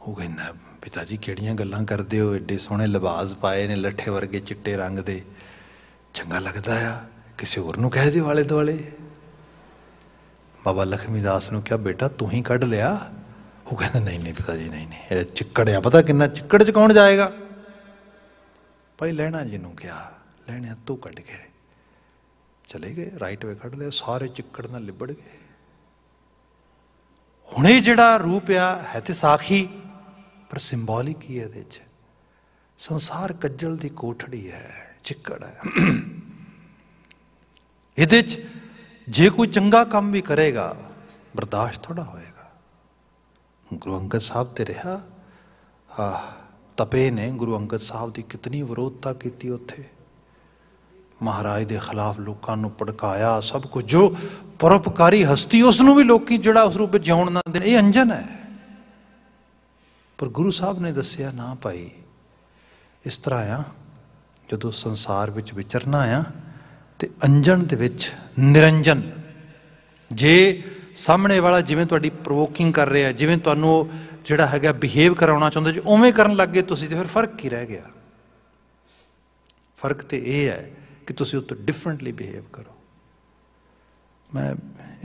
ਉਹ ਕਹਿੰਦਾ ਪਿਤਾ ਜੀ ਕਿਹੜੀਆਂ ਗੱਲਾਂ ਕਰਦੇ ਹੋ ਐਡੇ ਸੋਹਣੇ ਲਿਬਾਸ ਪਾਏ ਨੇ ਲੱਠੇ ਵਰਗੇ ਚਿੱਟੇ ਰੰਗ ਦੇ ਚੰਗਾ ਲੱਗਦਾ ਆ ਕਿਸੇ ਹੋਰ ਨੂੰ ਕਹਿ ਦਿਓ ਵਾਲੇ ਦੁਆਲੇ ਬਾਬਾ ਲਖਮੀ ਦਾਸ ਨੂੰ ਕਿਹਾ ਬੇਟਾ ਤੂੰ ਹੀ ਕੱਢ ਲਿਆ ਉਹ ਕਹਿੰਦਾ ਨਹੀਂ ਨਹੀਂ ਪਤਾ ਜੀ ਨਹੀਂ ਨਹੀਂ ਇਹ ਚਿੱਕੜ ਆ ਪਤਾ ਕਿੰਨਾ ਚਿੱਕੜ ਚ ਕੌਣ ਜਾਏਗਾ ਭਾਈ ਲੈਣਾ ਜਿਹਨੂੰ ਕਿਹਾ ਲੈਣਿਆ ਤੂੰ ਕੱਢ ਕੇ ਚਲੇ ਗਏ ਰਾਈਟ ਵੇ ਕੱਢ ਲਿਆ ਸਾਰੇ ਚਿੱਕੜ ਨਾਲ ਲਿਬੜ ਗਏ ਹੁਣੇ ਜਿਹੜਾ ਰੂਪ ਆ ਹੈ ਤੇ ਸਾਖੀ ਪਰ ਸਿੰਬੋਲਿਕ ਹੀ ਹੈ ਇਹਦੇ ਚ ਸੰਸਾਰ ਕੱਜਲ ਦੀ ਕੋਠੜੀ ਹੈ ਚਿੱਕੜ ਹੈ ਇਹਦੇ ਚ ਜੇ ਕੋਈ ਚੰਗਾ ਕੰਮ ਵੀ ਕਰੇਗਾ ਬਰਦਾਸ਼ਤ ਥੋੜਾ ਹੋਏਗਾ ਗੁਰੂ ਅੰਗਦ ਸਾਹਿਬ ਤੇ ਰਿਹਾ ਆ ਤਪੇ ਨੇ ਗੁਰੂ ਅੰਗਦ ਸਾਹਿਬ ਦੀ ਕਿਤਨੀ ਵਿਰੋਧਤਾ ਕੀਤੀ ਉੱਥੇ ਮਹਾਰਾਜ ਦੇ ਖਿਲਾਫ ਲੋਕਾਂ ਨੂੰ ਪੜਕਾਇਆ ਸਭ ਕੁਝ ਜੋ ਪਰਉਪਕਾਰੀ ਹਸਤੀ ਉਸ ਨੂੰ ਵੀ ਲੋਕੀ ਜਿਹੜਾ ਉਸ ਰੂਪ ਵਿੱਚ ਜਿਉਣ ਨਾ ਦੇਣ ਇਹ ਅੰਜਨ ਹੈ ਪਰ ਗੁਰੂ ਸਾਹਿਬ ਨੇ ਦੱਸਿਆ ਨਾ ਭਾਈ ਇਸ ਤਰ੍ਹਾਂ ਆ ਜਦੋਂ ਸੰਸਾਰ ਵਿੱਚ ਵਿਚਰਨਾ ਆ ਤੇ ਅੰਜਨ ਦੇ ਵਿੱਚ ਨਿਰੰਜਨ ਜੇ ਸਾਹਮਣੇ ਵਾਲਾ ਜਿਵੇਂ ਤੁਹਾਡੀ ਪ੍ਰੋਵੋਕਿੰਗ ਕਰ ਰਿਹਾ ਜਿਵੇਂ ਤੁਹਾਨੂੰ ਜਿਹੜਾ ਹੈਗਾ ਬਿਹੇਵ ਕਰਾਉਣਾ ਚਾਹੁੰਦਾ ਜੇ ਉਵੇਂ ਕਰਨ ਲੱਗੇ ਤੁਸੀਂ ਤੇ ਫਿਰ ਫਰਕ ਕੀ ਰਹਿ ਗਿਆ ਫਰਕ ਤੇ ਇਹ ਹੈ ਕਿ ਤੁਸੀਂ ਉਤੋਂ ਡਿਫਰੈਂਟਲੀ ਬਿਹੇਵ ਕਰੋ ਮੈਂ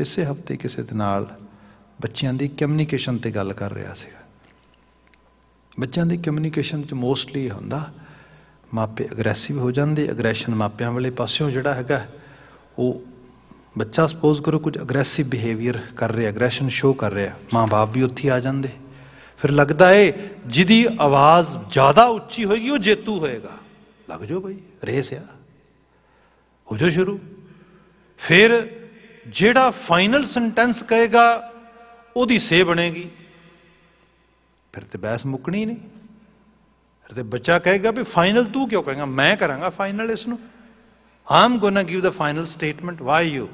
ਇਸੇ ਹਫਤੇ ਕਿਸੇ ਦੇ ਨਾਲ ਬੱਚਿਆਂ ਦੀ ਕਮਿਊਨੀਕੇਸ਼ਨ ਤੇ ਗੱਲ ਕਰ ਰਿਹਾ ਸੀ ਬੱਚਿਆਂ ਦੀ ਕਮਿਊਨੀਕੇਸ਼ਨ ਚ ਮੋਸਟਲੀ ਹੁੰਦਾ ਮਾਪੇ ਅਗਰੈਸਿਵ ਹੋ ਜਾਂਦੇ ਅਗਰੈਸ਼ਨ ਮਾਪਿਆਂ ਵਾਲੇ ਪਾਸਿਓਂ ਜਿਹੜਾ ਹੈਗਾ ਉਹ ਬੱਚਾ ਸਪੋਜ਼ ਕਰੋ ਕੁਝ ਅਗਰੈਸਿਵ ਬਿਹੇਵੀਅਰ ਕਰ ਰਿਹਾ ਅਗਰੈਸ਼ਨ ਸ਼ੋ ਕਰ ਰਿਹਾ ਮਾਂ-ਬਾਪ ਵੀ ਉੱਥੇ ਆ ਜਾਂਦੇ ਫਿਰ ਲੱਗਦਾ ਏ ਜਿਹਦੀ ਆਵਾਜ਼ ਜ਼ਿਆਦਾ ਉੱਚੀ ਹੋਏਗੀ ਉਹ ਜੇਤੂ ਹੋਏਗਾ ਲੱਗ ਜਾਓ ਭਾਈ ਰੇਸ ਆ ਹੋ ਜੋ ਸ਼ੁਰੂ ਫਿਰ ਜਿਹੜਾ ਫਾਈਨਲ ਸੈਂਟੈਂਸ ਕਹੇਗਾ ਉਹਦੀ ਸੇ ਬਣੇਗੀ ਫਿਰ ਤੇ ਬਹਿਸ ਮੁੱਕਣੀ ਨਹੀਂ ਫਿਰ ਤੇ ਬੱਚਾ ਕਹੇਗਾ ਵੀ ਫਾਈਨਲ ਤੂੰ ਕਿਉਂ ਕਹੇਗਾ ਮੈਂ ਕਰਾਂਗਾ ਫਾਈਨਲ ਇਸ ਨੂੰ I'm gonna give the final statement why you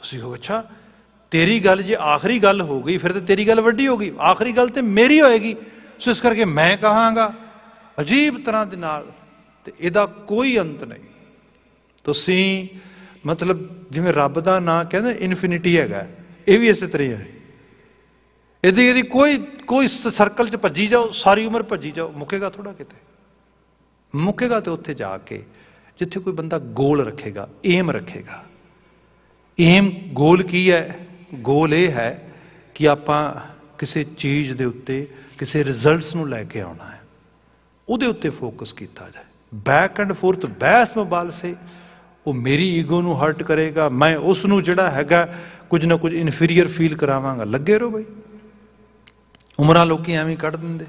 ਤੁਸੀਂ ਕਹੋ ਅੱਛਾ ਤੇਰੀ ਗੱਲ ਜੇ ਆਖਰੀ ਗੱਲ ਹੋ ਗਈ ਫਿਰ ਤੇ ਤੇਰੀ ਗੱਲ ਵੱਡੀ ਹੋ ਗਈ ਆਖਰੀ ਗੱਲ ਤੇ ਮੇਰੀ ਹੋਏਗੀ ਸੋ ਇਸ ਕਰਕੇ ਮੈਂ ਕਹਾਂਗਾ ਅਜੀਬ ਤਰ੍ਹਾਂ ਦੇ ਨਾਲ ਤੇ ਇਹਦਾ ਕੋਈ ਅੰਤ ਨਹੀਂ ਤੁਸੀਂ ਮਤਲਬ ਜਿਵੇਂ ਰੱਬ ਦਾ ਨਾਂ ਕਹਿੰਦੇ ਇਨਫਿਨਿਟੀ ਹੈਗਾ ਇਹ ਵੀ ਇਸੇ ਤਰ੍ਹਾਂ ਹੈ ਇਹਦੀ ਇਹਦੀ ਕੋਈ ਕੋਈ ਸਰਕਲ 'ਚ ਭੱਜੀ ਜਾਓ ਸਾਰੀ ਉਮਰ ਭੱਜੀ ਜਾਓ ਮੁੱਕੇਗਾ ਥੋੜਾ ਕਿਤੇ ਮੁੱਕੇਗਾ ਤੇ ਉੱਥੇ ਜਾ ਕੇ ਜਿੱਥੇ ਕੋਈ ਬੰਦਾ ਗੋਲ ਰੱਖੇਗਾ ਏਮ ਰੱਖੇਗਾ ਏਮ ਗੋਲ ਕੀ ਹੈ ਗੋਲ ਇਹ ਹੈ ਕਿ ਆਪਾਂ ਕਿਸੇ ਚੀਜ਼ ਦੇ ਉੱਤੇ ਕਿਸੇ ਰਿਜ਼ਲਟਸ ਨੂੰ ਲੈ ਕੇ ਆਉਣਾ ਹੈ ਉਹਦੇ ਉੱਤੇ ਫੋਕਸ ਕੀਤਾ ਜਾਏ ਬੈਕ ਐਂਡ ਫੋਰਥ ਬਹਿਸ ਮਬਾਲ ਸੇ ਉਹ ਮੇਰੀ ਈਗੋ ਨੂੰ ਹਰਟ ਕਰੇਗਾ ਮੈਂ ਉਸ ਨੂੰ ਜਿਹੜਾ ਹੈਗਾ ਕੁਝ ਨਾ ਕੁਝ ਇਨਫੀਰੀਅਰ ਫੀਲ ਕਰਾਵਾਂਗਾ ਲੱਗੇ ਰੋ ਬਈ ਉਮਰਾਂ ਲੋਕੀ ਐਵੇਂ ਕੱਢ ਦਿੰਦੇ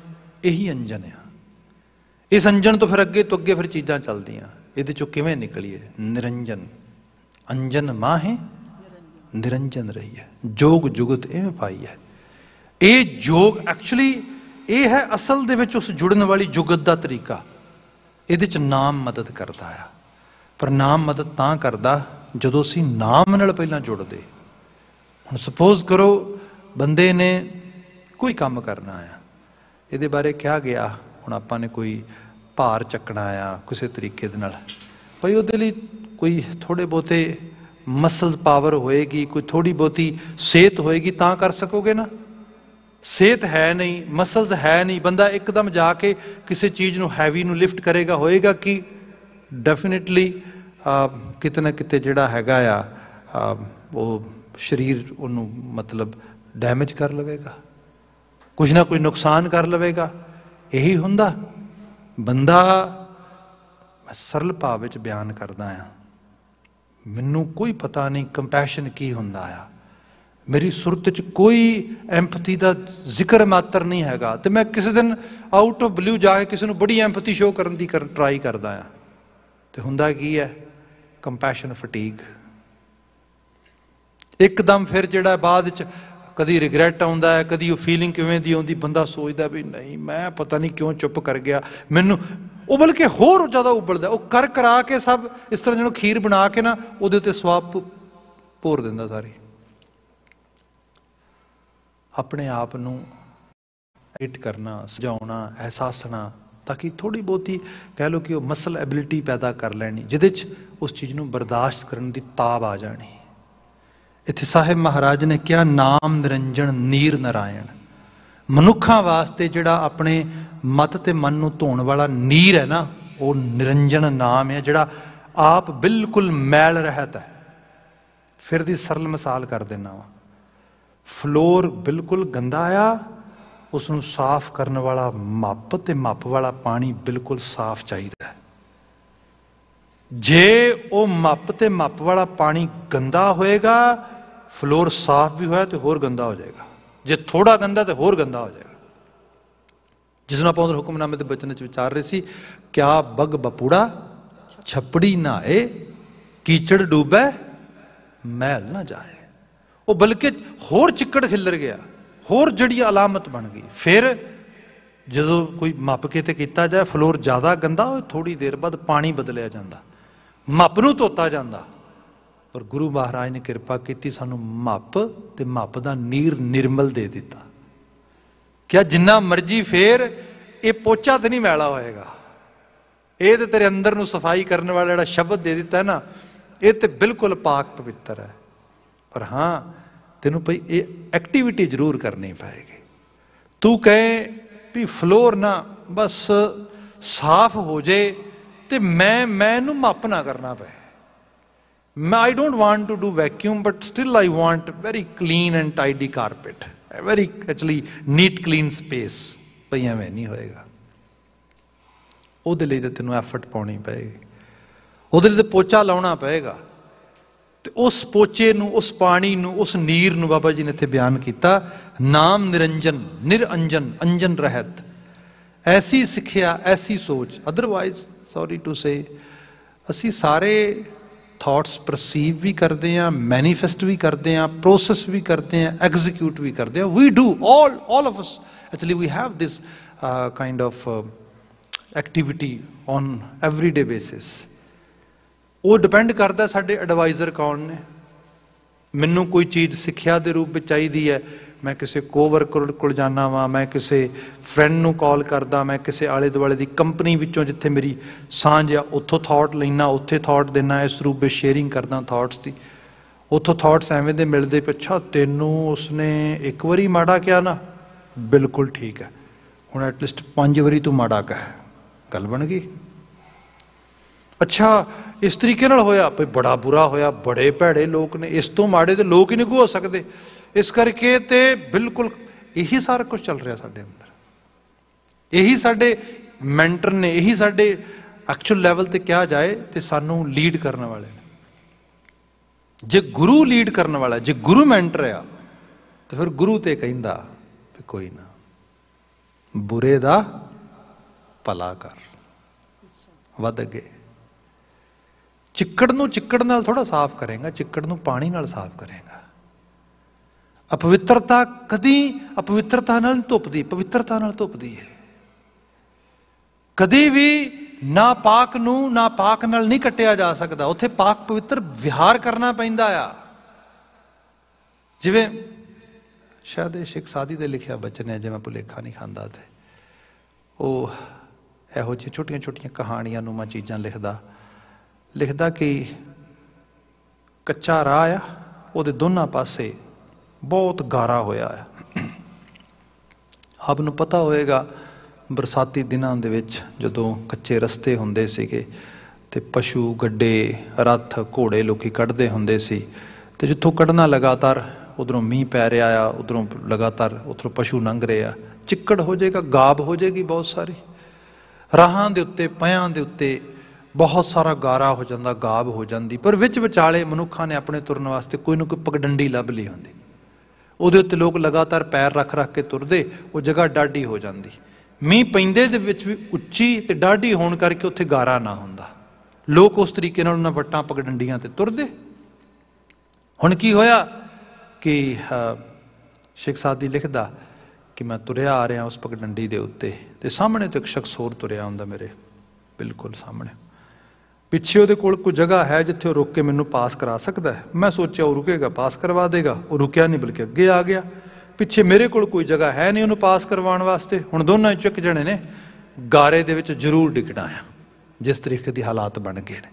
ਇਹੀ ਅੰਜਨ ਆ ਇਸ ਅੰਜਨ ਤੋਂ ਫਿਰ ਅੱਗੇ ਤੋਂ ਅੱਗੇ ਫਿਰ ਚੀਜ਼ਾਂ ਚੱਲਦੀਆਂ ਇਹਦੇ ਚੋਂ ਕਿਵੇਂ ਨਿਕਲੀਏ ਨਿਰੰਜਨ ਅੰਜਨ ਮਾਹੇ ਨਿਰੰਜਨ ਰਹੀ ਹੈ ਜੋਗ ਜੁਗਤ ਇਹ ਪਾਈ ਹੈ ਇਹ ਜੋਗ ਐਕਚੁਅਲੀ ਇਹ ਹੈ ਅਸਲ ਦੇ ਵਿੱਚ ਉਸ ਜੁੜਨ ਵਾਲੀ ਜੁਗਤ ਦਾ ਤਰੀਕਾ ਇਹਦੇ ਚ ਨਾਮ ਮਦਦ ਕਰਦਾ ਆ ਪਰ ਨਾਮ ਮਦਦ ਤਾਂ ਕਰਦਾ ਜਦੋਂ ਅਸੀਂ ਨਾਮ ਨਾਲ ਪਹਿਲਾਂ ਜੁੜਦੇ ਹੁਣ ਸੁਪੋਜ਼ ਕਰੋ ਬੰਦੇ ਨੇ ਕੋਈ ਕੰਮ ਕਰਨਾ ਆ ਇਹਦੇ ਬਾਰੇ ਕਿਹਾ ਗਿਆ ਹੁਣ ਆਪਾਂ ਨੇ ਕੋਈ ਭਾਰ ਚੱਕਣਾ ਆ ਕਿਸੇ ਤਰੀਕੇ ਦੇ ਨਾਲ ਭਈ ਉਹਦੇ ਲਈ ਕੋਈ ਥੋੜੇ ਬੋਤੇ ਮਸਲ ਪਾਵਰ ਹੋਏਗੀ ਕੋਈ ਥੋੜੀ ਬੋਤੀ ਸਿਹਤ ਹੋਏਗੀ ਤਾਂ ਕਰ ਸਕੋਗੇ ਨਾ ਸਿਹਤ ਹੈ ਨਹੀਂ ਮਸਲਸ ਹੈ ਨਹੀਂ ਬੰਦਾ ਇੱਕਦਮ ਜਾ ਕੇ ਕਿਸੇ ਚੀਜ਼ ਨੂੰ ਹੈਵੀ ਨੂੰ ਲਿਫਟ ਕਰੇਗਾ ਹੋਏਗਾ ਕਿ ਡੈਫੀਨਿਟਲੀ ਕਿਤਨਾ ਕਿਤੇ ਜਿਹੜਾ ਹੈਗਾ ਆ ਉਹ ਸਰੀਰ ਉਹਨੂੰ ਮਤਲਬ ਡੈਮੇਜ ਕਰ ਲਵੇਗਾ ਕੁਝ ਨਾ ਕੋਈ ਨੁਕਸਾਨ ਕਰ ਲਵੇਗਾ ਇਹੀ ਹੁੰਦਾ ਬੰਦਾ ਮੈਂ ਸਰਲ ਭਾਵ ਵਿੱਚ ਬਿਆਨ ਕਰਦਾ ਆ ਮੈਨੂੰ ਕੋਈ ਪਤਾ ਨਹੀਂ ਕੰਪੈਸ਼ਨ ਕੀ ਹੁੰਦਾ ਆ ਮੇਰੀ ਸੁਰਤ 'ਚ ਕੋਈ ਐਮਪਥੀ ਦਾ ਜ਼ਿਕਰ ਮਾਤਰ ਨਹੀਂ ਹੈਗਾ ਤੇ ਮੈਂ ਕਿਸੇ ਦਿਨ ਆਊਟ ਆਫ ਬਲੂ ਜਾ ਕੇ ਕਿਸੇ ਨੂੰ ਬੜੀ ਐਮਪਥੀ ਸ਼ੋ ਕਰਨ ਦੀ ਟਰਾਈ ਕਰਦਾ ਆ ਤੇ ਹੁੰਦਾ ਕੀ ਹੈ ਕੰਪੈਸ਼ਨ ਫਟੀਗ ਇੱਕਦਮ ਫਿਰ ਜਿਹੜਾ ਬਾਅਦ 'ਚ ਕਦੀ ਰਿਗਰੈਟ ਆਉਂਦਾ ਹੈ ਕਦੀ ਉਹ ਫੀਲਿੰਗ ਕਿਵੇਂ ਦੀ ਆਉਂਦੀ ਬੰਦਾ ਸੋਚਦਾ ਵੀ ਨਹੀਂ ਮੈਂ ਪਤਾ ਨਹੀਂ ਕਿਉਂ ਚੁੱਪ ਕਰ ਗਿਆ ਮੈਨੂੰ ਉਬਲ ਕੇ ਹੋਰ ਜ਼ਿਆਦਾ ਉਬਲਦਾ ਉਹ ਕਰ ਕਰਾ ਕੇ ਸਭ ਇਸ ਤਰ੍ਹਾਂ ਜਿਹਨੂੰ ਖੀਰ ਬਣਾ ਕੇ ਨਾ ਉਹਦੇ ਉੱਤੇ ਸਵਾਪ ਪੋਰ ਦਿੰਦਾ ਸਾਰੇ ਆਪਣੇ ਆਪ ਨੂੰ ਐਡਿਟ ਕਰਨਾ ਸਜਾਉਣਾ ਅਹਿਸਾਸਣਾ ਤਾਂ ਕਿ ਥੋੜੀ ਬਹੁਤੀ ਕਹਿ ਲੋ ਕਿ ਉਹ ਮਸਲ ਐਬਿਲਿਟੀ ਪੈਦਾ ਕਰ ਲੈਣੀ ਜਿਹਦੇ 'ਚ ਉਸ ਚੀਜ਼ ਨੂੰ ਬਰਦਾਸ਼ਤ ਕਰਨ ਦੀ ਤਾਬ ਆ ਜਾਣੀ ਇੱਥੇ ਸਾਹਿਬ ਮਹਾਰਾਜ ਨੇ ਕਿਹਾ ਨਾਮ ਨਿਰੰਜਨ ਨੀਰ ਨਰਾਇਣ ਮਨੁੱਖਾਂ ਵਾਸਤੇ ਜਿਹੜਾ ਆਪਣੇ ਮਤ ਤੇ ਮਨ ਨੂੰ ਧੋਣ ਵਾਲਾ ਨੀਰ ਹੈ ਨਾ ਉਹ ਨਿਰੰਜਨ ਨਾਮ ਹੈ ਜਿਹੜਾ ਆਪ ਬਿਲਕੁਲ ਮੈਲ ਰਹਿਤ ਹੈ ਫਿਰ ਦੀ ਸਰਲ ਮਿਸਾਲ ਕਰ ਦਿੰਨਾ ਵਾ ਫਲੋਰ ਬਿਲਕੁਲ ਗੰਦਾ ਆ ਉਸ ਨੂੰ ਸਾਫ਼ ਕਰਨ ਵਾਲਾ ਮੱਪ ਤੇ ਮੱਪ ਵਾਲਾ ਪਾਣੀ ਬਿਲਕੁਲ ਸਾਫ਼ ਚਾਹੀਦਾ ਹੈ ਜੇ ਉਹ ਮੱਪ ਤੇ ਮੱਪ ਵਾਲਾ ਪਾਣੀ ਗੰਦਾ ਹੋਏਗਾ ਫਲੋਰ ਸਾਫ਼ ਵੀ ਹੋਇਆ ਤੇ ਹੋਰ ਗੰਦਾ ਹੋ ਜਾਏਗਾ ਜੇ ਥੋੜਾ ਗੰਦਾ ਤੇ ਹੋਰ ਗੰਦਾ ਹੋ ਜਾਏਗਾ ਜਿਸ ਨੂੰ ਆਪਾਂ ਹੁਕਮਨਾਮੇ ਦੇ ਬਚਨ ਚ ਵਿਚਾਰ ਰਹੇ ਸੀ ਕਿਆ ਬਗ ਬਪੂੜਾ ਛਪੜੀ ਨਾਏ ਕੀਚੜ ਡੂਬੇ ਮਹਿਲ ਨਾ ਜਾਏ ਉਹ ਬਲਕਿ ਹੋਰ ਚਿੱਕੜ ਖਿੱਲਰ ਗਿਆ ਹੋਰ ਜੜੀ ਅਲਾਮਤ ਬਣ ਗਈ ਫਿਰ ਜਦੋਂ ਕੋਈ ਮੱਪ ਕੇ ਤੇ ਕੀਤਾ ਜਾਏ ਫਲੋਰ ਜ਼ਿਆਦਾ ਗੰਦਾ ਹੋਏ ਥੋੜੀ ਦੇਰ ਬਾਅਦ ਪਾਣੀ ਬਦਲਿਆ ਜਾਂਦਾ ਮੱਪ ਨੂੰ ਧੋਤਾ ਜਾਂਦਾ ਪਰ ਗੁਰੂ ਮਹਾਰਾਜ ਨੇ ਕਿਰਪਾ ਕੀਤੀ ਸਾਨੂੰ ਮੱਪ ਤੇ ਮੱਪ ਦਾ ਨੀਰ ਨਿਰਮਲ ਦੇ ਦਿੱਤਾ ਕਿਆ ਜਿੰਨਾ ਮਰਜੀ ਫੇਰ ਇਹ ਪੋਚਾ ਤੇ ਨਹੀਂ ਮੈਲਾ ਹੋਏਗਾ ਇਹ ਤੇ ਤੇਰੇ ਅੰਦਰ ਨੂੰ ਸਫਾਈ ਕਰਨ ਵਾਲਾ ਜਿਹੜਾ ਸ਼ਬਦ ਦੇ ਦਿੱਤਾ ਨਾ ਇਹ ਤੇ ਬਿਲਕੁਲ ਪਾਕ ਪਵਿੱਤਰ ਹੈ ਪਰ ਹਾਂ ਤੈਨੂੰ ਭਈ ਇਹ ਐਕਟੀਵਿਟੀ ਜ਼ਰੂਰ ਕਰਨੀ ਪਏਗੀ ਤੂੰ ਕਹੇ ਵੀ ਫਲੋਰ ਨਾ ਬਸ ਸਾਫ਼ ਹੋ ਜੇ ਤੇ ਮੈਂ ਮੈਨੂੰ ਮੱਪ ਨਾ ਕਰਨਾ ਪਏ I don't want to do vacuum, but still I want very clean and tidy carpet. A very actually neat, clean space. ਪਈ ਐਵੇਂ ਨਹੀਂ ਹੋਏਗਾ ਉਹਦੇ ਲਈ ਤਾਂ ਤੈਨੂੰ ਐਫਰਟ ਪਾਉਣੀ ਪਏਗੀ ਉਹਦੇ ਲਈ ਤਾਂ ਪੋਚਾ ਲਾਉਣਾ ਪਏਗਾ ਤੇ ਉਸ ਪੋਚੇ ਨੂੰ ਉਸ ਪਾਣੀ ਨੂੰ ਉਸ ਨੀਰ ਨੂੰ ਬਾਬਾ ਜੀ ਨੇ ਇੱਥੇ ਬਿਆਨ ਕੀਤਾ ਨਾਮ ਨਿਰੰਜਨ ਨਿਰਅੰਜਨ ਅੰਜਨ ਰਹਿਤ ਐਸੀ ਸਿੱਖਿਆ ਐਸੀ ਸੋਚ ਅਦਰਵਾਇਜ਼ ਸੌਰੀ ਟੂ ਸੇ ਅਸੀਂ ਸਾਰੇ ਥਾਟਸ ਪਰਸੀਵ ਵੀ ਕਰਦੇ ਆ ਮੈਨੀਫੈਸਟ ਵੀ ਕਰਦੇ ਆ ਪ੍ਰੋਸੈਸ ਵੀ ਕਰਦੇ ਆ ਐਗਜ਼ੀਕਿਊਟ ਵੀ ਕਰਦੇ ਆ we do all all of us actually we have this kind of activity on everyday basis ਉਹ ਡਿਪੈਂਡ ਕਰਦਾ ਸਾਡੇ ਐਡਵਾਈਜ਼ਰ ਕੌਣ ਨੇ ਮੈਨੂੰ ਕੋਈ ਚੀਜ਼ ਸਿੱਖਿਆ ਦੇ ਰੂਪ ਵਿੱਚ ਚਾਹੀਦੀ ਹੈ ਮੈਂ ਕਿਸੇ ਕੋਵਰਕਰ ਕੋਲ ਜਾਣਾ ਵਾਂ ਮੈਂ ਕਿਸੇ ਫਰੈਂਡ ਨੂੰ ਕਾਲ ਕਰਦਾ ਮੈਂ ਕਿਸੇ ਆਲੇ ਦੁਆਲੇ ਦੀ ਕੰਪਨੀ ਵਿੱਚੋਂ ਜਿੱਥੇ ਮੇਰੀ ਸਾਂਝ ਆ ਉੱਥੋਂ ਥਾਟ ਲੈਣਾ ਉੱਥੇ ਥਾਟ ਦੇਣਾ ਇਸ ਰੂਪ ਵਿੱਚ ਸ਼ੇਅਰਿੰਗ ਕਰਦਾ ਥਾਟਸ ਦੀ ਉੱਥੋਂ ਥਾਟਸ ਐਵੇਂ ਦੇ ਮਿਲਦੇ ਪਿੱਛਾ ਤੈਨੂੰ ਉਸਨੇ ਇੱਕ ਵਾਰੀ ਮਾੜਾ ਕਿਹਾ ਨਾ ਬਿਲਕੁਲ ਠੀਕ ਹੈ ਹੁਣ ਐਟਲੀਸਟ ਪੰਜ ਵਾਰੀ ਤੂੰ ਮਾੜਾ ਕਹਿ ਗੱਲ ਬਣ ਗਈ ਅੱਛਾ ਇਸ ਤਰੀਕੇ ਨਾਲ ਹੋਇਆ ਭਈ ਬੜਾ ਬੁਰਾ ਹੋਇਆ ਬੜੇ ਭੈੜੇ ਲੋਕ ਨੇ ਇਸ ਤੋਂ ਮਾੜੇ ਤੇ ਲੋਕ ਹੀ ਨਹੀਂ ਹੋ ਸਕਦੇ ਇਸ ਕਰਕੇ ਤੇ ਬਿਲਕੁਲ ਇਹੀ ਸਾਰਾ ਕੁਝ ਚੱਲ ਰਿਹਾ ਸਾਡੇ ਅੰਦਰ ਇਹੀ ਸਾਡੇ ਮੈਂਟਰ ਨੇ ਇਹੀ ਸਾਡੇ ਐਕਚੁਅਲ ਲੈਵਲ ਤੇ ਕਿਹਾ ਜਾਏ ਤੇ ਸਾਨੂੰ ਲੀਡ ਕਰਨ ਵਾਲੇ ਨੇ ਜੇ ਗੁਰੂ ਲੀਡ ਕਰਨ ਵਾਲਾ ਜੇ ਗੁਰੂ ਮੈਂਟਰ ਆ ਤੇ ਫਿਰ ਗੁਰੂ ਤੇ ਕਹਿੰਦਾ ਕਿ ਕੋਈ ਨਾ ਬੁਰੇ ਦਾ ਭਲਾ ਕਰ ਵੱਧ ਅੱਗੇ ਚਿੱਕੜ ਨੂੰ ਚਿੱਕੜ ਨਾਲ ਥੋੜਾ ਸਾਫ਼ ਕਰੇਗਾ ਚਿੱਕੜ ਨੂੰ ਪਾਣੀ ਨਾਲ ਸਾਫ਼ ਕਰੇਗਾ ਅਪਵਿੱਤਰਤਾ ਕਦੀ ਅਪਵਿੱਤਰਤਾ ਨਾਲ ਧੁੱਪਦੀ ਪਵਿੱਤਰਤਾ ਨਾਲ ਧੁੱਪਦੀ ਹੈ ਕਦੀ ਵੀ ਨਾ ਪਾਕ ਨੂੰ ਨਾ ਪਾਕ ਨਾਲ ਨਹੀਂ ਕੱਟਿਆ ਜਾ ਸਕਦਾ ਉੱਥੇ ਪਾਕ ਪਵਿੱਤਰ ਵਿਹਾਰ ਕਰਨਾ ਪੈਂਦਾ ਆ ਜਿਵੇਂ ਸ਼ਾਇਦ ਇਹ ਸ਼ੇਖ ਸਾਦੀ ਦੇ ਲਿਖਿਆ ਬਚਨ ਹੈ ਜਿਵੇਂ ਮੈਂ ਭੁਲੇਖਾ ਨਹੀਂ ਖਾਂਦਾ ਤੇ ਉਹ ਇਹੋ ਜਿਹੀ ਛੋਟੀਆਂ ਛੋਟੀਆਂ ਕਹਾਣੀਆਂ ਨੂੰ ਮੈਂ ਚੀਜ਼ਾਂ ਲਿਖਦਾ ਲਿਖਦਾ ਕਿ ਕੱਚਾ ਰਾਹ ਆ ਉਹਦੇ ਦੋਨਾਂ ਪਾਸੇ ਬਹੁਤ ਗਾਰਾ ਹੋਇਆ ਹੈ ਆਪ ਨੂੰ ਪਤਾ ਹੋਵੇਗਾ ਬਰਸਾਤੀ ਦਿਨਾਂ ਦੇ ਵਿੱਚ ਜਦੋਂ ਕੱਚੇ ਰਸਤੇ ਹੁੰਦੇ ਸੀਗੇ ਤੇ ਪਸ਼ੂ ਗੱਡੇ ਰੱਥ ਘੋੜੇ ਲੋਕੀ ਕੱਢਦੇ ਹੁੰਦੇ ਸੀ ਤੇ ਜਿੱਥੋਂ ਕੱਢਣਾ ਲਗਾਤਾਰ ਉਧਰੋਂ ਮੀਂਹ ਪੈ ਰਿਹਾ ਆ ਉਧਰੋਂ ਲਗਾਤਾਰ ਉਧਰੋਂ ਪਸ਼ੂ ਲੰਘ ਰਹੇ ਆ ਚਿੱਕੜ ਹੋ ਜਾਏਗਾ ਗਾਬ ਹੋ ਜਾਏਗੀ ਬਹੁਤ ਸਾਰੀ ਰਾਹਾਂ ਦੇ ਉੱਤੇ ਪਿਆਂ ਦੇ ਉੱਤੇ ਬਹੁਤ ਸਾਰਾ ਗਾਰਾ ਹੋ ਜਾਂਦਾ ਗਾਬ ਹੋ ਜਾਂਦੀ ਪਰ ਵਿੱਚ ਵਿਚਾਲੇ ਮਨੁੱਖਾਂ ਨੇ ਆਪਣੇ ਤੁਰਨ ਵਾਸਤੇ ਕੋਈ ਨਾ ਕੋਈ ਪਗਡੰਡੀ ਲੱਭ ਲਈ ਹੁੰਦੀ ਉਹਦੇ ਉੱਤੇ ਲੋਕ ਲਗਾਤਾਰ ਪੈਰ ਰੱਖ ਰੱਖ ਕੇ ਤੁਰਦੇ ਉਹ ਜਗ੍ਹਾ ਡਾਢੀ ਹੋ ਜਾਂਦੀ ਮੀਂਹ ਪੈਂਦੇ ਦੇ ਵਿੱਚ ਵੀ ਉੱਚੀ ਤੇ ਡਾਢੀ ਹੋਣ ਕਰਕੇ ਉੱਥੇ ਗਾਰਾ ਨਾ ਹੁੰਦਾ ਲੋਕ ਉਸ ਤਰੀਕੇ ਨਾਲ ਉਹਨਾਂ ਵੱਟਾਂ ਪਗਡੰਡੀਆਂ ਤੇ ਤੁਰਦੇ ਹੁਣ ਕੀ ਹੋਇਆ ਕਿ ਸ਼ੇਖ ਸਾਦੀ ਲਿਖਦਾ ਕਿ ਮੈਂ ਤੁਰਿਆ ਆ ਰਿਹਾ ਉਸ ਪਗਡੰਡੀ ਦੇ ਉੱਤੇ ਤੇ ਸਾਹਮਣੇ ਤੋਂ ਇੱਕ ਸ਼ਖਸ ਹੋਰ ਤੁਰਿਆ ਆਉਂਦਾ ਮੇਰੇ ਬਿਲਕੁਲ ਸਾਹਮਣੇ ਪਿੱਛੇ ਉਹਦੇ ਕੋਲ ਕੋਈ ਜਗ੍ਹਾ ਹੈ ਜਿੱਥੇ ਉਹ ਰੁਕ ਕੇ ਮੈਨੂੰ ਪਾਸ ਕਰਾ ਸਕਦਾ ਹੈ ਮੈਂ ਸੋਚਿਆ ਉਹ ਰੁਕੇਗਾ ਪਾਸ ਕਰਵਾ ਦੇਗਾ ਉਹ ਰੁਕਿਆ ਨਹੀਂ ਬਲਕਿ ਅੱਗੇ ਆ ਗਿਆ ਪਿੱਛੇ ਮੇਰੇ ਕੋਲ ਕੋਈ ਜਗ੍ਹਾ ਹੈ ਨਹੀਂ ਉਹਨੂੰ ਪਾਸ ਕਰਵਾਉਣ ਵਾਸਤੇ ਹੁਣ ਦੋਨਾਂ ਵਿੱਚ ਇੱਕ ਜਣੇ ਨੇ ਗਾਰੇ ਦੇ ਵਿੱਚ ਜ਼ਰੂਰ ਡਿੱਗਣਾ ਆ ਜਿਸ ਤਰੀਕੇ ਦੀ ਹਾਲਾਤ ਬਣ ਗਏ ਨੇ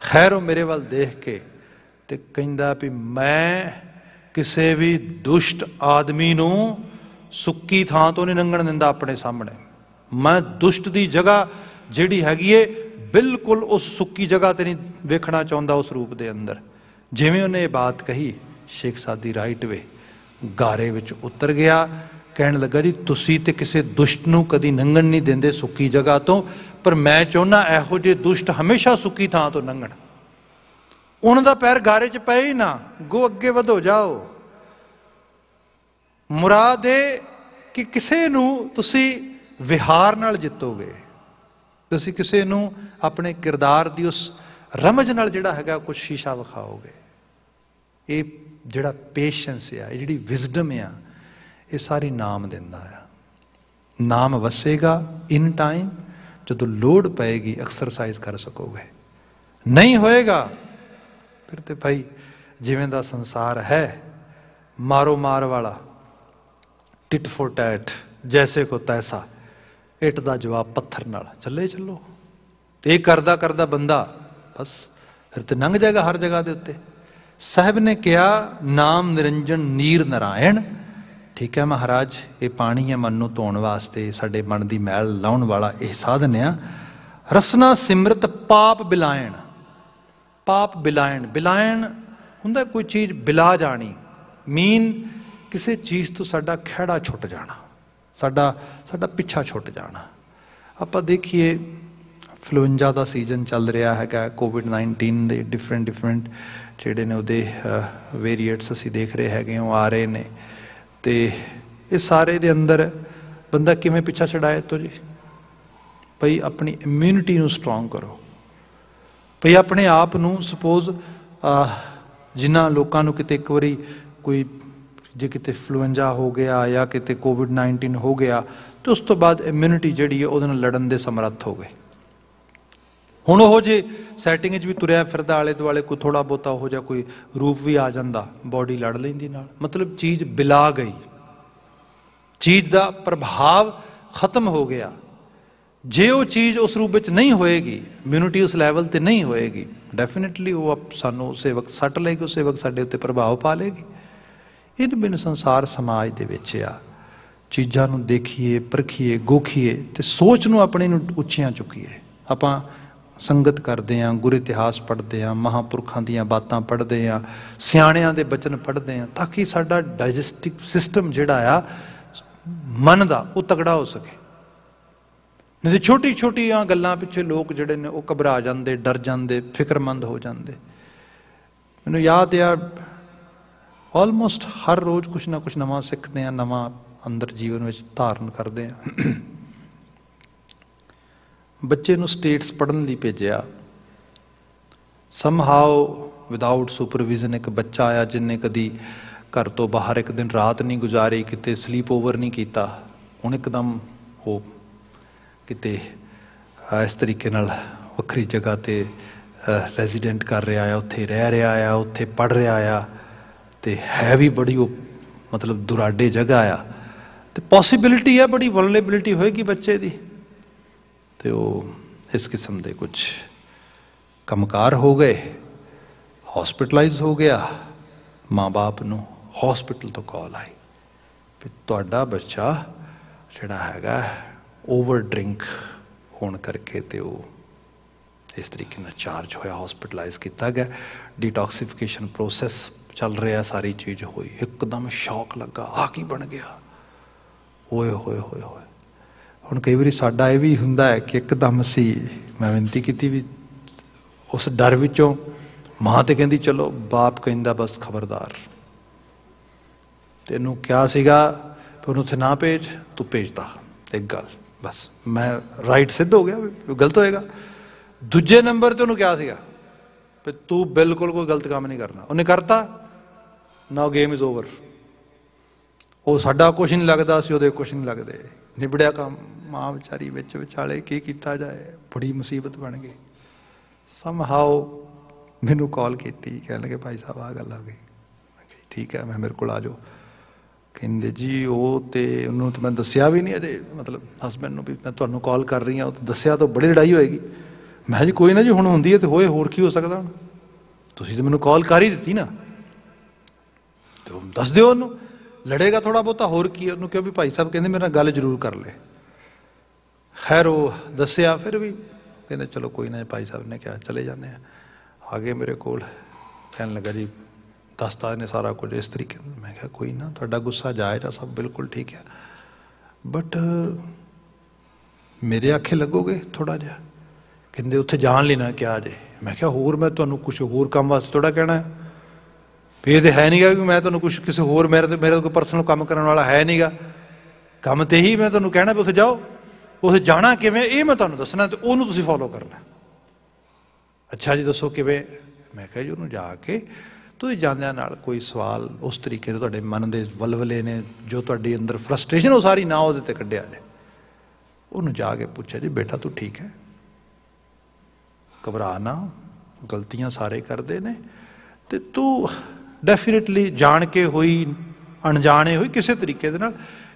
ਖੈਰ ਉਹ ਮੇਰੇ ਵੱਲ ਦੇਖ ਕੇ ਤੇ ਕਹਿੰਦਾ ਵੀ ਮੈਂ ਕਿਸੇ ਵੀ ਦੁਸ਼ਟ ਆਦਮੀ ਨੂੰ ਸੁੱਕੀ ਥਾਂ ਤੋਂ ਨਹੀਂ ਨੰਗਣ ਦਿੰਦਾ ਆਪਣੇ ਸਾਹਮਣੇ ਮੈਂ ਦੁਸ਼ਟ ਦੀ ਜਗ੍ਹਾ ਜਿਹੜੀ ਹੈਗੀ ਏ ਬਿਲਕੁਲ ਉਸ ਸੁੱਕੀ ਜਗ੍ਹਾ ਤੇ ਨਹੀਂ ਵੇਖਣਾ ਚਾਹੁੰਦਾ ਉਸ ਰੂਪ ਦੇ ਅੰਦਰ ਜਿਵੇਂ ਉਹਨੇ ਇਹ ਬਾਤ ਕਹੀ ਸ਼ੇਖ ਸਾਦੀ ਰਾਈਟ ਵੇ ਗਾਰੇ ਵਿੱਚ ਉਤਰ ਗਿਆ ਕਹਿਣ ਲੱਗਾ ਜੀ ਤੁਸੀਂ ਤੇ ਕਿਸੇ ਦੁਸ਼ਟ ਨੂੰ ਕਦੀ ਨੰਗਣ ਨਹੀਂ ਦਿੰਦੇ ਸੁੱਕੀ ਜਗ੍ਹਾ ਤੋਂ ਪਰ ਮੈਂ ਚਾਹੁੰਨਾ ਇਹੋ ਜਿਹੇ ਦੁਸ਼ਟ ਹਮੇਸ਼ਾ ਸੁੱਕੀ ਥਾਂ ਤੋਂ ਨੰਗਣ ਉਹਨਾਂ ਦਾ ਪੈਰ ਗਾਰੇ 'ਚ ਪਏ ਹੀ ਨਾ ਗੋ ਅੱਗੇ ਵਧੋ ਜਾਓ ਮੁਰਾਦ ਹੈ ਕਿ ਕਿਸੇ ਨੂੰ ਤੁਸੀਂ ਵਿਹਾਰ ਨਾਲ ਜਿੱਤੋਗੇ ਕਿ ਅਸੀਂ ਕਿਸੇ ਨੂੰ ਆਪਣੇ ਕਿਰਦਾਰ ਦੀ ਉਸ ਰਮਜ ਨਾਲ ਜਿਹੜਾ ਹੈਗਾ ਕੁਝ ਸ਼ੀਸ਼ਾ ਵਿਖਾਓਗੇ ਇਹ ਜਿਹੜਾ ਪੇਸ਼ੈਂਸ ਆ ਇਹ ਜਿਹੜੀ ਵਿਜ਼ਡਮ ਆ ਇਹ ਸਾਰੀ ਨਾਮ ਦਿੰਦਾ ਆ ਨਾਮ ਵਸੇਗਾ ਇਨ ਟਾਈਮ ਜਦੋਂ ਲੋਡ ਪਏਗੀ ਐਕਸਰਸਾਈਜ਼ ਕਰ ਸਕੋਗੇ ਨਹੀਂ ਹੋਏਗਾ ਫਿਰ ਤੇ ਭਾਈ ਜਿਵੇਂ ਦਾ ਸੰਸਾਰ ਹੈ ਮਾਰੋ ਮਾਰ ਵਾਲਾ ਟਿਟ ਫੋਰ ਟੈਟ ਜੈਸੇ ਕੋ ਤੈਸਾ ਇੱਟ ਦਾ ਜਵਾਬ ਪੱਥਰ ਨਾਲ ਚੱਲੇ ਚੱਲੋ ਤੇ ਕਰਦਾ ਕਰਦਾ ਬੰਦਾ ਬਸ ਫਿਰ ਤੇ ਨੰਗ ਜਾਏਗਾ ਹਰ ਜਗ੍ਹਾ ਦੇ ਉੱਤੇ ਸਾਹਿਬ ਨੇ ਕਿਹਾ ਨਾਮ ਨਿਰੰਜਨ ਨੀਰ ਨਰਾਇਣ ਠੀਕ ਹੈ ਮਹਾਰਾਜ ਇਹ ਪਾਣੀ ਹੈ ਮਨ ਨੂੰ ਧੋਣ ਵਾਸਤੇ ਸਾਡੇ ਮਨ ਦੀ ਮੈਲ ਲਾਉਣ ਵਾਲਾ ਇਹ ਸਾਧਨ ਆ ਰਸਨਾ ਸਿਮਰਤ ਪਾਪ ਬਿਲਾਇਣ ਪਾਪ ਬਿਲਾਇਣ ਬਿਲਾਇਣ ਹੁੰਦਾ ਕੋਈ ਚੀਜ਼ ਬਿਲਾ ਜਾਣੀ ਮੀਨ ਕਿਸੇ ਚੀਜ਼ ਤੋਂ ਸਾਡਾ ਖਿਹੜਾ ਛੁੱਟ ਜਾਣਾ ਸਾਡਾ ਸਾਡਾ ਪਿੱਛਾ ਛੁੱਟ ਜਾਣਾ ਆਪਾਂ ਦੇਖੀਏ ਫਲੂਇੰਜਾ ਦਾ ਸੀਜ਼ਨ ਚੱਲ ਰਿਹਾ ਹੈਗਾ ਕੋਵਿਡ-19 ਦੇ ਡਿਫਰੈਂਟ ਡਿਫਰੈਂਟ ਜਿਹੜੇ ਨੇ ਉਹਦੇ ਵੇਰੀਐਂਟਸ ਅਸੀਂ ਦੇਖ ਰਹੇ ਹੈਗੇ ਉਹ ਆ ਰਹੇ ਨੇ ਤੇ ਇਹ ਸਾਰੇ ਦੇ ਅੰਦਰ ਬੰਦਾ ਕਿਵੇਂ ਪਿੱਛਾ ਛਡਾਏ ਤੋ ਜੀ ਭਈ ਆਪਣੀ ਇਮਿਊਨਿਟੀ ਨੂੰ ਸਟਰੋਂਗ ਕਰੋ ਭਈ ਆਪਣੇ ਆਪ ਨੂੰ ਸੁਪੋਜ਼ ਜਿਨ੍ਹਾਂ ਲੋਕਾਂ ਨੂੰ ਕਿਤੇ ਇੱਕ ਵਾਰੀ ਕੋਈ ਜੇ ਕਿਤੇ ਫਲੂਐਂਜਾ ਹੋ ਗਿਆ ਜਾਂ ਕਿਤੇ ਕੋਵਿਡ-19 ਹੋ ਗਿਆ ਤੇ ਉਸ ਤੋਂ ਬਾਅਦ ਇਮਿਊਨਿਟੀ ਜਿਹੜੀ ਹੈ ਉਹਦੇ ਨਾਲ ਲੜਨ ਦੇ ਸਮਰੱਥ ਹੋ ਗਏ ਹੁਣ ਉਹ ਜੇ ਸੈਟਿੰਗ 'ਚ ਵੀ ਤੁਰਿਆ ਫਿਰਦਾ ਆਲੇ ਦੁਆਲੇ ਕੋਈ ਥੋੜਾ ਬੋਤਾ ਹੋ ਜਾ ਕੋਈ ਰੂਪ ਵੀ ਆ ਜਾਂਦਾ ਬਾਡੀ ਲੜ ਲੈਂਦੀ ਨਾਲ ਮਤਲਬ ਚੀਜ਼ ਬਿਲਾ ਗਈ ਚੀਜ਼ ਦਾ ਪ੍ਰਭਾਵ ਖਤਮ ਹੋ ਗਿਆ ਜੇ ਉਹ ਚੀਜ਼ ਉਸ ਰੂਪ ਵਿੱਚ ਨਹੀਂ ਹੋਏਗੀ ਇਮਿਊਨਿਟੀ ਉਸ ਲੈਵਲ ਤੇ ਨਹੀਂ ਹੋਏਗੀ ਡੈਫੀਨਿਟਲੀ ਉਹ ਸਾਨੂੰ ਉਸੇ ਵਕਤ ਸੱਟ ਲਏਗੀ ਉਸੇ ਵਕਤ ਸਾਡੇ ਉੱਤੇ ਪ੍ਰਭਾਵ ਪਾ ਲੇਗੀ ਇਹ ਬਿਨ ਸੰਸਾਰ ਸਮਾਜ ਦੇ ਵਿੱਚ ਆ ਚੀਜ਼ਾਂ ਨੂੰ ਦੇਖੀਏ ਪਰਖੀਏ ਗੋਖੀਏ ਤੇ ਸੋਚ ਨੂੰ ਆਪਣੇ ਨੂੰ ਉੱਚੀਆਂ ਚੁੱਕੀਏ ਆਪਾਂ ਸੰਗਤ ਕਰਦੇ ਆਂ ਗੁਰ ਇਤਿਹਾਸ ਪੜ੍ਹਦੇ ਆਂ ਮਹਾਪੁਰਖਾਂ ਦੀਆਂ ਬਾਤਾਂ ਪੜ੍ਹਦੇ ਆਂ ਸਿਆਣਿਆਂ ਦੇ ਬਚਨ ਪੜ੍ਹਦੇ ਆਂ ਤਾਂ ਕਿ ਸਾਡਾ ਡਾਈਜੈਸਟਿਵ ਸਿਸਟਮ ਜਿਹੜਾ ਆ ਮਨ ਦਾ ਉਹ ਤਗੜਾ ਹੋ ਸਕੇ ਨਹੀਂ ਤੇ ਛੋਟੀ-ਛੋਟੀਆਂ ਗੱਲਾਂ ਪਿੱਛੇ ਲੋਕ ਜਿਹੜੇ ਨੇ ਉਹ ਘਬਰਾ ਜਾਂਦੇ ਡਰ ਜਾਂਦੇ ਫਿਕਰਮੰਦ ਹੋ ਜਾਂਦੇ ਮੈਨੂੰ ਯਾਦ ਆ ਆਲਮੋਸਟ ਹਰ ਰੋਜ਼ ਕੁਝ ਨਾ ਕੁਝ ਨਵਾਂ ਸਿੱਖਦੇ ਆ ਨਵਾਂ ਅੰਦਰ ਜੀਵਨ ਵਿੱਚ ਧਾਰਨ ਕਰਦੇ ਆ ਬੱਚੇ ਨੂੰ ਸਟੇਟਸ ਪੜਨ ਲਈ ਭੇਜਿਆ ਸਮਹਾਉ ਵਿਦਆਊਟ ਸੁਪਰਵਿਜ਼ਨ ਇੱਕ ਬੱਚਾ ਆਇਆ ਜਿੰਨੇ ਕਦੀ ਘਰ ਤੋਂ ਬਾਹਰ ਇੱਕ ਦਿਨ ਰਾਤ ਨਹੀਂ ਗੁਜ਼ਾਰੀ ਕਿਤੇ ਸਲੀਪ ਓਵਰ ਨਹੀਂ ਕੀਤਾ ਹੁਣ ਇੱਕਦਮ ਉਹ ਕਿਤੇ ਇਸ ਤਰੀਕੇ ਨਾਲ ਵੱਖਰੀ ਜਗ੍ਹਾ ਤੇ ਰੈਜ਼ੀਡੈਂਟ ਕਰ ਰਿਹਾ ਆ ਉੱਥੇ ਰਹਿ ਰਿਹਾ ਆ ਉੱਥੇ ਪੜ ਰਿਹਾ ਆ ਤੇ ਹੈ ਵੀ ਬੜੀ ਉਹ ਮਤਲਬ ਦੁਰਾਡੇ ਜਗ੍ਹਾ ਆ ਤੇ ਪੋਸਿਬਿਲਿਟੀ ਹੈ ਬੜੀ ਵਲਨੇਬਿਲਿਟੀ ਹੋਏਗੀ ਬੱਚੇ ਦੀ ਤੇ ਉਹ ਇਸ ਕਿਸਮ ਦੇ ਕੁਝ ਕਮਕਾਰ ਹੋ ਗਏ ਹਸਪੀਟਲਾਈਜ਼ ਹੋ ਗਿਆ ਮਾਪੇ ਨੂੰ ਹਸਪੀਟਲ ਤੋਂ ਕਾਲ ਆਈ ਕਿ ਤੁਹਾਡਾ ਬੱਚਾ ਜਿਹੜਾ ਹੈਗਾ ਓਵਰ ਡਰਿੰਕ ਹੋਣ ਕਰਕੇ ਤੇ ਉਹ ਇਸ ਤਰੀਕੇ ਨਾਲ ਚਾਰਜ ਹੋਇਆ ਹਸਪੀਟਲਾਈਜ਼ ਕੀਤਾ ਗਿਆ ਡੀਟੌਕਸੀਫਿਕੇਸ਼ਨ ਪ੍ਰੋਸੈਸ ਚੱਲ ਰਿਹਾ ਸਾਰੀ ਚੀਜ਼ ਹੋਈ ਇੱਕਦਮ ਸ਼ੌਕ ਲੱਗਾ ਆ ਕੀ ਬਣ ਗਿਆ ਓਏ ਹੋਏ ਹੋਏ ਹੋਏ ਹੁਣ ਕਈ ਵਾਰੀ ਸਾਡਾ ਇਹ ਵੀ ਹੁੰਦਾ ਹੈ ਕਿ ਇੱਕਦਮ ਸੀ ਮੈਂ ਬੇਨਤੀ ਕੀਤੀ ਵੀ ਉਸ ਡਰ ਵਿੱਚੋਂ ਮਾਂ ਤੇ ਕਹਿੰਦੀ ਚਲੋ ਬਾਪ ਕਹਿੰਦਾ ਬਸ ਖਬਰਦਾਰ ਤੈਨੂੰ ਕਿਹਾ ਸੀਗਾ ਪਰ ਉੱਥੇ ਨਾ ਭੇਜ ਤੂੰ ਭੇਜਦਾ ਇੱਕ ਗੱਲ ਬਸ ਮੈਂ ਰਾਈਟ ਸਿੱਧ ਹੋ ਗਿਆ ਗਲਤ ਹੋਏਗਾ ਦੂਜੇ ਨੰਬਰ ਤੇ ਉਹਨੂੰ ਕਿਹਾ ਸੀਗਾ ਤੇ ਤੂੰ ਬਿਲਕੁਲ ਕੋਈ ਗਲਤ ਕੰਮ ਨਹੀਂ ਕਰਨਾ ਉਹਨੇ ਕਰਤਾ ਨਾਓ ਗੇਮ ਇਜ਼ ਓਵਰ ਉਹ ਸਾਡਾ ਕੁਝ ਨਹੀਂ ਲੱਗਦਾ ਸੀ ਉਹਦੇ ਕੁਝ ਨਹੀਂ ਲੱਗਦੇ ਨਿਬੜਿਆ ਕੰਮ ਮਾਂ ਵਿਚਾਰੀ ਵਿੱਚ ਵਿਚਾਲੇ ਕੀ ਕੀਤਾ ਜਾਏ ਬੜੀ ਮੁਸੀਬਤ ਬਣ ਗਈ ਸਮ ਹਾਊ ਮੈਨੂੰ ਕਾਲ ਕੀਤੀ ਕਹਿਣ ਲੱਗੇ ਭਾਈ ਸਾਹਿਬ ਆ ਗੱਲ ਆ ਗਈ ਠੀਕ ਹੈ ਮੈਂ ਮੇਰੇ ਕੋਲ ਆ ਜਾਓ ਕਹਿੰਦੇ ਜੀ ਉਹ ਤੇ ਉਹਨੂੰ ਤੇ ਮੈਂ ਦੱਸਿਆ ਵੀ ਨਹੀਂ ਅਜੇ ਮਤਲਬ ਹਸਬੰਡ ਨੂੰ ਵੀ ਮੈਂ ਤੁਹਾਨੂੰ ਕਾਲ ਕਰ ਰਹੀ ਹਾਂ ਉਹ ਤੇ ਦੱਸਿਆ ਤਾਂ ਬੜੀ ਲੜਾਈ ਹੋਏਗੀ ਮੈਂ ਜੀ ਕੋਈ ਨਾ ਜੀ ਹੁਣ ਹੁੰਦੀ ਹੈ ਤੇ ਹੋਏ ਹੋਰ ਕੀ ਹੋ ਸਕਦਾ ਹੁਣ ਤੁਸੀਂ ਤਾਂ ਮੈਨੂੰ ਕਾਲ ਕਰ ਹੀ ਦਿੱਤੀ ਨਾ ਦੱਸ ਦਿਓ ਉਹਨੂੰ ਲੜੇਗਾ ਥੋੜਾ ਬਹੁਤਾ ਹੋਰ ਕੀ ਉਹਨੂੰ ਕਿਉਂ ਵੀ ਭਾਈ ਸਾਹਿਬ ਕਹਿੰਦੇ ਮੇਰੇ ਨਾਲ ਗੱਲ ਜ਼ਰੂਰ ਕਰ ਲੈ ਖੈਰ ਉਹ ਦੱਸਿਆ ਫਿਰ ਵੀ ਕਹਿੰਦੇ ਚਲੋ ਕੋਈ ਨਾ ਭਾਈ ਸਾਹਿਬ ਨੇ ਕਿਹਾ ਚਲੇ ਜਾਂਦੇ ਆ ਆ ਗਏ ਮੇਰੇ ਕੋਲ ਕਹਿਣ ਲੱਗਾ ਜੀ ਦੱਸਤਾ ਇਹਨੇ ਸਾਰਾ ਕੁਝ ਇਸ ਤਰੀਕੇ ਨਾਲ ਮੈਂ ਕਿਹਾ ਕੋਈ ਨਾ ਤੁਹਾਡਾ ਗੁੱਸਾ ਜਾਇਜ਼ ਆ ਸਭ ਬਿਲਕੁਲ ਠੀਕ ਹੈ ਬਟ ਮੇਰੇ ਆਖੇ ਲੱਗੋਗੇ ਥੋੜਾ ਜਿਹਾ ਕਹਿੰਦੇ ਉੱਥੇ ਜਾਣ ਲੈਣਾ ਕਿਹਾ ਜੇ ਮੈਂ ਕਿਹਾ ਹੋਰ ਮੈਂ ਤੁਹਾਨੂੰ ਕੁਝ ਹੋਰ ਕੰਮ ਵਾਸਤੇ ਥੋੜਾ ਕਹਿਣਾ ਹੈ ਵੀ ਤੇ ਹੈ ਨਹੀਂਗਾ ਕਿ ਮੈਂ ਤੁਹਾਨੂੰ ਕੁਝ ਕਿਸੇ ਹੋਰ ਮੇਰੇ ਤੇ ਮੇਰੇ ਕੋਈ ਪਰਸਨਲ ਕੰਮ ਕਰਨ ਵਾਲਾ ਹੈ ਨਹੀਂਗਾ ਕੰਮ ਤੇ ਹੀ ਮੈਂ ਤੁਹਾਨੂੰ ਕਹਿਣਾ ਵੀ ਉੱਥੇ ਜਾਓ ਉੱਥੇ ਜਾਣਾ ਕਿਵੇਂ ਇਹ ਮੈਂ ਤੁਹਾਨੂੰ ਦੱਸਣਾ ਤੇ ਉਹਨੂੰ ਤੁਸੀਂ ਫੋਲੋ ਕਰਨਾ ਅੱਛਾ ਜੀ ਦੱਸੋ ਕਿਵੇਂ ਮੈਂ ਕਿਹਾ ਜੀ ਉਹਨੂੰ ਜਾ ਕੇ ਤੁਸੀਂ ਜਾਂਦਿਆਂ ਨਾਲ ਕੋਈ ਸਵਾਲ ਉਸ ਤਰੀਕੇ ਨਾਲ ਤੁਹਾਡੇ ਮਨ ਦੇ ਵਲਵਲੇ ਨੇ ਜੋ ਤੁਹਾਡੇ ਅੰਦਰ ਫਰਸਟ੍ਰੇਸ਼ਨ ਉਹ ਸਾਰੀ ਨਾ ਉਹਦੇ ਤੇ ਕੱਢਿਆ ਜੇ ਉਹਨੂੰ ਜਾ ਕੇ ਪੁੱਛਿਆ ਜੀ ਬੇਟਾ ਤੂੰ ਠੀਕ ਹੈ ਘਬਰਾ ਨਾ ਗਲਤੀਆਂ ਸਾਰੇ ਕਰਦੇ ਨੇ ਤੇ ਤੂੰ ਡੈਫੀਨਿਟਲੀ ਜਾਣ ਕੇ ਹੋਈ ਅਣਜਾਣੇ ਹੋਈ ਕਿਸੇ ਤਰੀਕੇ ਦੇ ਨਾਲ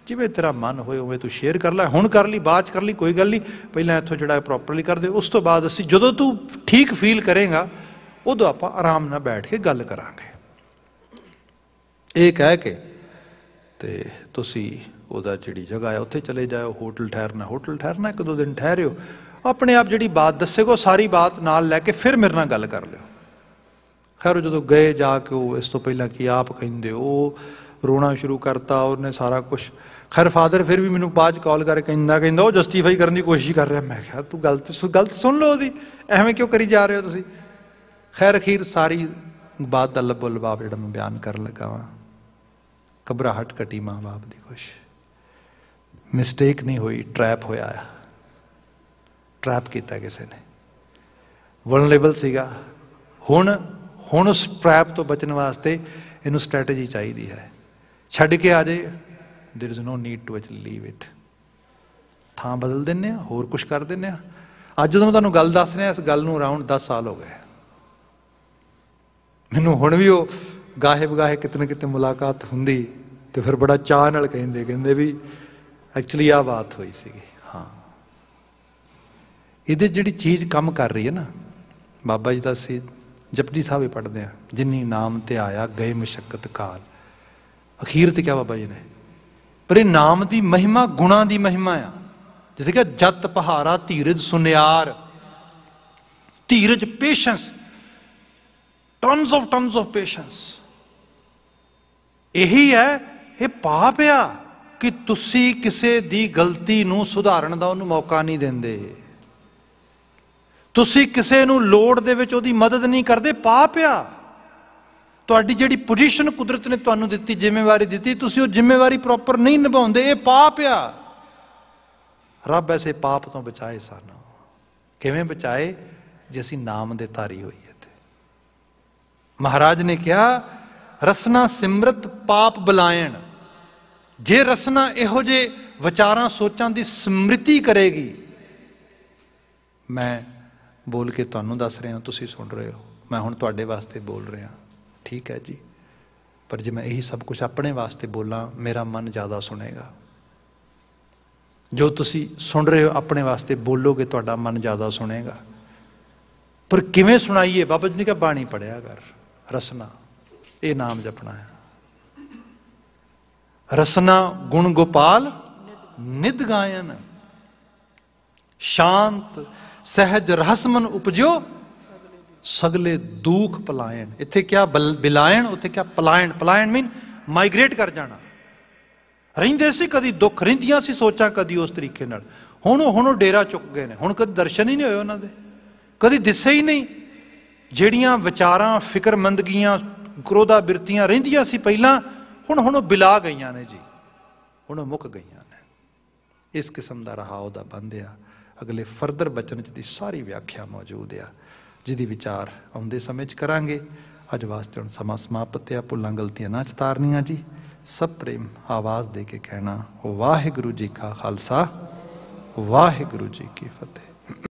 ਜਿਵੇਂ ਤੇਰਾ ਮਨ ਹੋਏ ਉਵੇਂ ਤੂੰ ਸ਼ੇਅਰ ਕਰ ਲੈ ਹੁਣ ਕਰ ਲਈ ਬਾਅਦ ਚ ਕਰ ਲਈ ਕੋਈ ਗੱਲ ਨਹੀਂ ਪਹਿਲਾਂ ਇੱਥੋਂ ਜਿਹੜਾ ਪ੍ਰੋਪਰਲੀ ਕਰਦੇ ਉਸ ਤੋਂ ਬਾਅਦ ਅਸੀਂ ਜਦੋਂ ਤੂੰ ਠੀਕ ਫੀਲ ਕਰੇਗਾ ਉਦੋਂ ਆਪਾਂ ਆਰਾਮ ਨਾਲ ਬੈਠ ਕੇ ਗੱਲ ਕਰਾਂਗੇ ਇਹ ਕਹਿ ਕੇ ਤੇ ਤੁਸੀਂ ਉਹਦਾ ਜਿਹੜੀ ਜਗ੍ਹਾ ਹੈ ਉੱਥੇ ਚਲੇ ਜਾਓ ਹੋਟਲ ਠਹਿਰਨਾ ਹੋਟਲ ਠਹਿਰਨਾ ਇੱਕ ਦੋ ਦਿਨ ਠਹਿਰਿਓ ਆਪਣੇ ਆਪ ਜਿਹੜੀ ਬਾਤ ਦੱਸੇਗਾ ਸਾਰੀ ਬਾਤ ਨਾਲ ਲੈ ਕੇ ਫਿਰ ਮੇਰੇ ਨਾਲ ਗੱਲ ਕਰ ਲਿਓ ਖੈਰ ਜਦੋਂ ਗਏ ਜਾ ਕੇ ਉਹ ਇਸ ਤੋਂ ਪਹਿਲਾਂ ਕੀ ਆਪ ਕਹਿੰਦੇ ਉਹ ਰੋਣਾ ਸ਼ੁਰੂ ਕਰਤਾ ਉਹਨੇ ਸਾਰਾ ਕੁਝ ਖੈਰ ਫਾਦਰ ਫਿਰ ਵੀ ਮੈਨੂੰ ਬਾਅਦ ਕਾਲ ਕਰਕੇ ਕਹਿੰਦਾ ਕਹਿੰਦਾ ਉਹ ਜਸਟੀਫਾਈ ਕਰਨ ਦੀ ਕੋਸ਼ਿਸ਼ ਕਰ ਰਿਹਾ ਮੈਂ ਕਿਹਾ ਤੂੰ ਗਲਤ ਗਲਤ ਸੁਣ ਲਓ ਉਹਦੀ ਐਵੇਂ ਕਿਉਂ ਕਰੀ ਜਾ ਰਹੇ ਹੋ ਤੁਸੀਂ ਖੈਰ ਅਖੀਰ ਸਾਰੀ ਬਾਤ ਦਾ ਲੱਭੋ ਲਬਾਬ ਜਿਹੜਾ ਮੈਂ ਬਿਆਨ ਕਰਨ ਲੱਗਾ ਵਾਂ ਘਬਰਾਹਟ ਕਟੀ ਮਾਂ-ਬਾਪ ਦੀ ਖੁਸ਼ ਮਿਸਟੇਕ ਨਹੀਂ ਹੋਈ ਟ੍ਰੈਪ ਹੋਇਆ ਆ ਟ੍ਰੈਪ ਕੀਤਾ ਕਿਸੇ ਨੇ ਵਲਨਰੇਬਲ ਸੀਗਾ ਹੁਣ ਹੁਣ ਉਸ ਟ੍ਰੈਪ ਤੋਂ ਬਚਣ ਵਾਸਤੇ ਇਹਨੂੰ ਸਟ੍ਰੈਟੇਜੀ ਚਾਹੀਦੀ ਹੈ ਛੱਡ ਕੇ ਆ ਜੇ there is no need to actually leave it ਥਾਂ ਬਦਲ ਦਿੰਨੇ ਆ ਹੋਰ ਕੁਝ ਕਰ ਦਿੰਨੇ ਆ ਅੱਜ ਜਦੋਂ ਮੈਂ ਤੁਹਾਨੂੰ ਗੱਲ ਦੱਸ ਰਿਹਾ ਇਸ ਗੱਲ ਨੂੰ ਅਰਾਊਂਡ 10 ਸਾਲ ਹੋ ਗਏ ਮੈਨੂੰ ਹੁਣ ਵੀ ਉਹ ਗਾਹੇ ਬਗਾਹੇ ਕਿਤਨੇ ਕਿਤੇ ਮੁਲਾਕਾਤ ਹੁੰਦੀ ਤੇ ਫਿਰ ਬੜਾ ਚਾਹ ਨਾਲ ਕਹਿੰਦੇ ਕਹਿੰਦੇ ਵੀ ਐਕਚੁਅਲੀ ਆ ਬਾਤ ਹੋਈ ਸੀਗੀ ਹਾਂ ਇਹਦੇ ਜਿਹੜੀ ਚੀਜ਼ ਕੰਮ ਕਰ ਰਹੀ ਹੈ ਨਾ ਬਾਬਾ ਜੀ ਦਾ ਸੀ ਜਪਜੀ ਸਾਹਿਬ ਹੀ ਪੜਦੇ ਆ ਜਿਨੀ ਨਾਮ ਤੇ ਆਇਆ ਗਏ ਮੁਸ਼ਕਤ ਕਾਲ ਅਖੀਰ ਤੇ ਕਿਹਾ ਬਾਬਾ ਜੀ ਨੇ ਪਰ ਇਹ ਨਾਮ ਦੀ ਮਹਿਮਾ ਗੁਣਾ ਦੀ ਮਹਿਮਾ ਆ ਜਿਵੇਂ ਕਿ ਜਤ ਪਹਾਰਾ ਧੀਰਜ ਸੁਨਿਆਰ ਧੀਰਜ patience tons of tons of patience ਇਹੀ ਹੈ ਇਹ ਪਾਪ ਆ ਕਿ ਤੁਸੀਂ ਕਿਸੇ ਦੀ ਗਲਤੀ ਨੂੰ ਸੁਧਾਰਨ ਦਾ ਉਹਨੂੰ ਮੌਕਾ ਨਹੀਂ ਦਿੰਦੇ ਤੁਸੀਂ ਕਿਸੇ ਨੂੰ ਲੋੜ ਦੇ ਵਿੱਚ ਉਹਦੀ ਮਦਦ ਨਹੀਂ ਕਰਦੇ ਪਾਪ ਆ ਤੁਹਾਡੀ ਜਿਹੜੀ ਪੋਜੀਸ਼ਨ ਕੁਦਰਤ ਨੇ ਤੁਹਾਨੂੰ ਦਿੱਤੀ ਜ਼ਿੰਮੇਵਾਰੀ ਦਿੱਤੀ ਤੁਸੀਂ ਉਹ ਜ਼ਿੰਮੇਵਾਰੀ ਪ੍ਰੋਪਰ ਨਹੀਂ ਨਿਭਾਉਂਦੇ ਇਹ ਪਾਪ ਆ ਰੱਬ ਐਸੇ ਪਾਪ ਤੋਂ ਬਚਾਏ ਸਾਨੂੰ ਕਿਵੇਂ ਬਚਾਏ ਜੇ ਅਸੀਂ ਨਾਮ ਦੇ ਤਾਰੀ ਹੋਈਏ ਤੇ ਮਹਾਰਾਜ ਨੇ ਕਿਹਾ ਰਸਨਾ ਸਿਮਰਤ ਪਾਪ ਬਲਾਇਣ ਜੇ ਰਸਨਾ ਇਹੋ ਜੇ ਵਿਚਾਰਾਂ ਸੋਚਾਂ ਦੀ ਸਮ੍ਰਿਤੀ ਕਰੇਗੀ ਮੈਂ ਬੋਲ ਕੇ ਤੁਹਾਨੂੰ ਦੱਸ ਰਿਹਾ ਤੁਸੀਂ ਸੁਣ ਰਹੇ ਹੋ ਮੈਂ ਹੁਣ ਤੁਹਾਡੇ ਵਾਸਤੇ ਬੋਲ ਰਿਹਾ ਠੀਕ ਹੈ ਜੀ ਪਰ ਜੇ ਮੈਂ ਇਹੀ ਸਭ ਕੁਝ ਆਪਣੇ ਵਾਸਤੇ ਬੋਲਾਂ ਮੇਰਾ ਮਨ ਜ਼ਿਆਦਾ ਸੁਣੇਗਾ ਜੋ ਤੁਸੀਂ ਸੁਣ ਰਹੇ ਹੋ ਆਪਣੇ ਵਾਸਤੇ ਬੋਲੋਗੇ ਤੁਹਾਡਾ ਮਨ ਜ਼ਿਆਦਾ ਸੁਣੇਗਾ ਪਰ ਕਿਵੇਂ ਸੁਣਾਈਏ ਬਾਬਾ ਜੀ ਨੇ ਕਿਹਾ ਬਾਣੀ ਪੜਿਆ ਕਰ ਰਸਨਾ ਇਹ ਨਾਮ ਜਪਣਾ ਹੈ ਰਸਨਾ ਗੁਣ ਗੋਪਾਲ ਨਿਦ ਗਾਇਨ ਸ਼ਾਂਤ ਸਹਿਜ ਰਹਸਮਨ ਉਪਜੋ ਸਗਲੇ ਦੁੱਖ ਪਲਾਇਣ ਇੱਥੇ ਕਿਆ ਬਿਲਾਇਣ ਉੱਥੇ ਕਿਆ ਪਲਾਇਣ ਪਲਾਇਣ ਮੀਨ ਮਾਈਗ੍ਰੇਟ ਕਰ ਜਾਣਾ ਰਹਿੰਦੇ ਸੀ ਕਦੀ ਦੁੱਖ ਰਹਿੰਦੀਆਂ ਸੀ ਸੋਚਾਂ ਕਦੀ ਉਸ ਤਰੀਕੇ ਨਾਲ ਹੁਣ ਹੁਣ ਉਹ ਡੇਰਾ ਚੁੱਕ ਗਏ ਨੇ ਹੁਣ ਕਦੀ ਦਰਸ਼ਨ ਹੀ ਨਹੀਂ ਹੋਏ ਉਹਨਾਂ ਦੇ ਕਦੀ ਦਿਸੇ ਹੀ ਨਹੀਂ ਜਿਹੜੀਆਂ ਵਿਚਾਰਾਂ ਫਿਕਰਮੰਦਗੀਆਂ ਕ੍ਰੋਧਾ ਬਿਰਤੀਆਂ ਰਹਿੰਦੀਆਂ ਸੀ ਪਹਿਲਾਂ ਹੁਣ ਹੁਣ ਉਹ ਬਿਲਾ ਗਈਆਂ ਨੇ ਜੀ ਹੁਣ ਉਹ ਮੁੱਕ ਗਈਆਂ ਨੇ ਇਸ ਕਿਸਮ ਦਾ ਰਹਾਉ ਦਾ ਬੰਦਿਆ ਅਗਲੇ ਫਰਦਰ ਬਚਨ ਚ ਦੀ ਸਾਰੀ ਵਿਆਖਿਆ ਮੌਜੂਦ ਆ ਜਿਹਦੀ ਵਿਚਾਰ ਆਉਂਦੇ ਸਮੇਂ ਚ ਕਰਾਂਗੇ ਅੱਜ ਵਾਸਤੇ ਹੁਣ ਸਮਾਂ ਸਮਾਪਤ ਆ ਭੁੱਲਾਂ ਗਲਤੀਆਂ ਨਾ ਚਤਾਰਨੀਆਂ ਜੀ ਸਭ ਪ੍ਰੇਮ ਆਵਾਜ਼ ਦੇ ਕੇ ਕਹਿਣਾ ਵਾਹਿਗੁਰੂ ਜੀ ਕਾ ਖਾਲਸਾ ਵਾਹਿਗੁਰੂ ਜੀ ਕੀ ਫਤਿਹ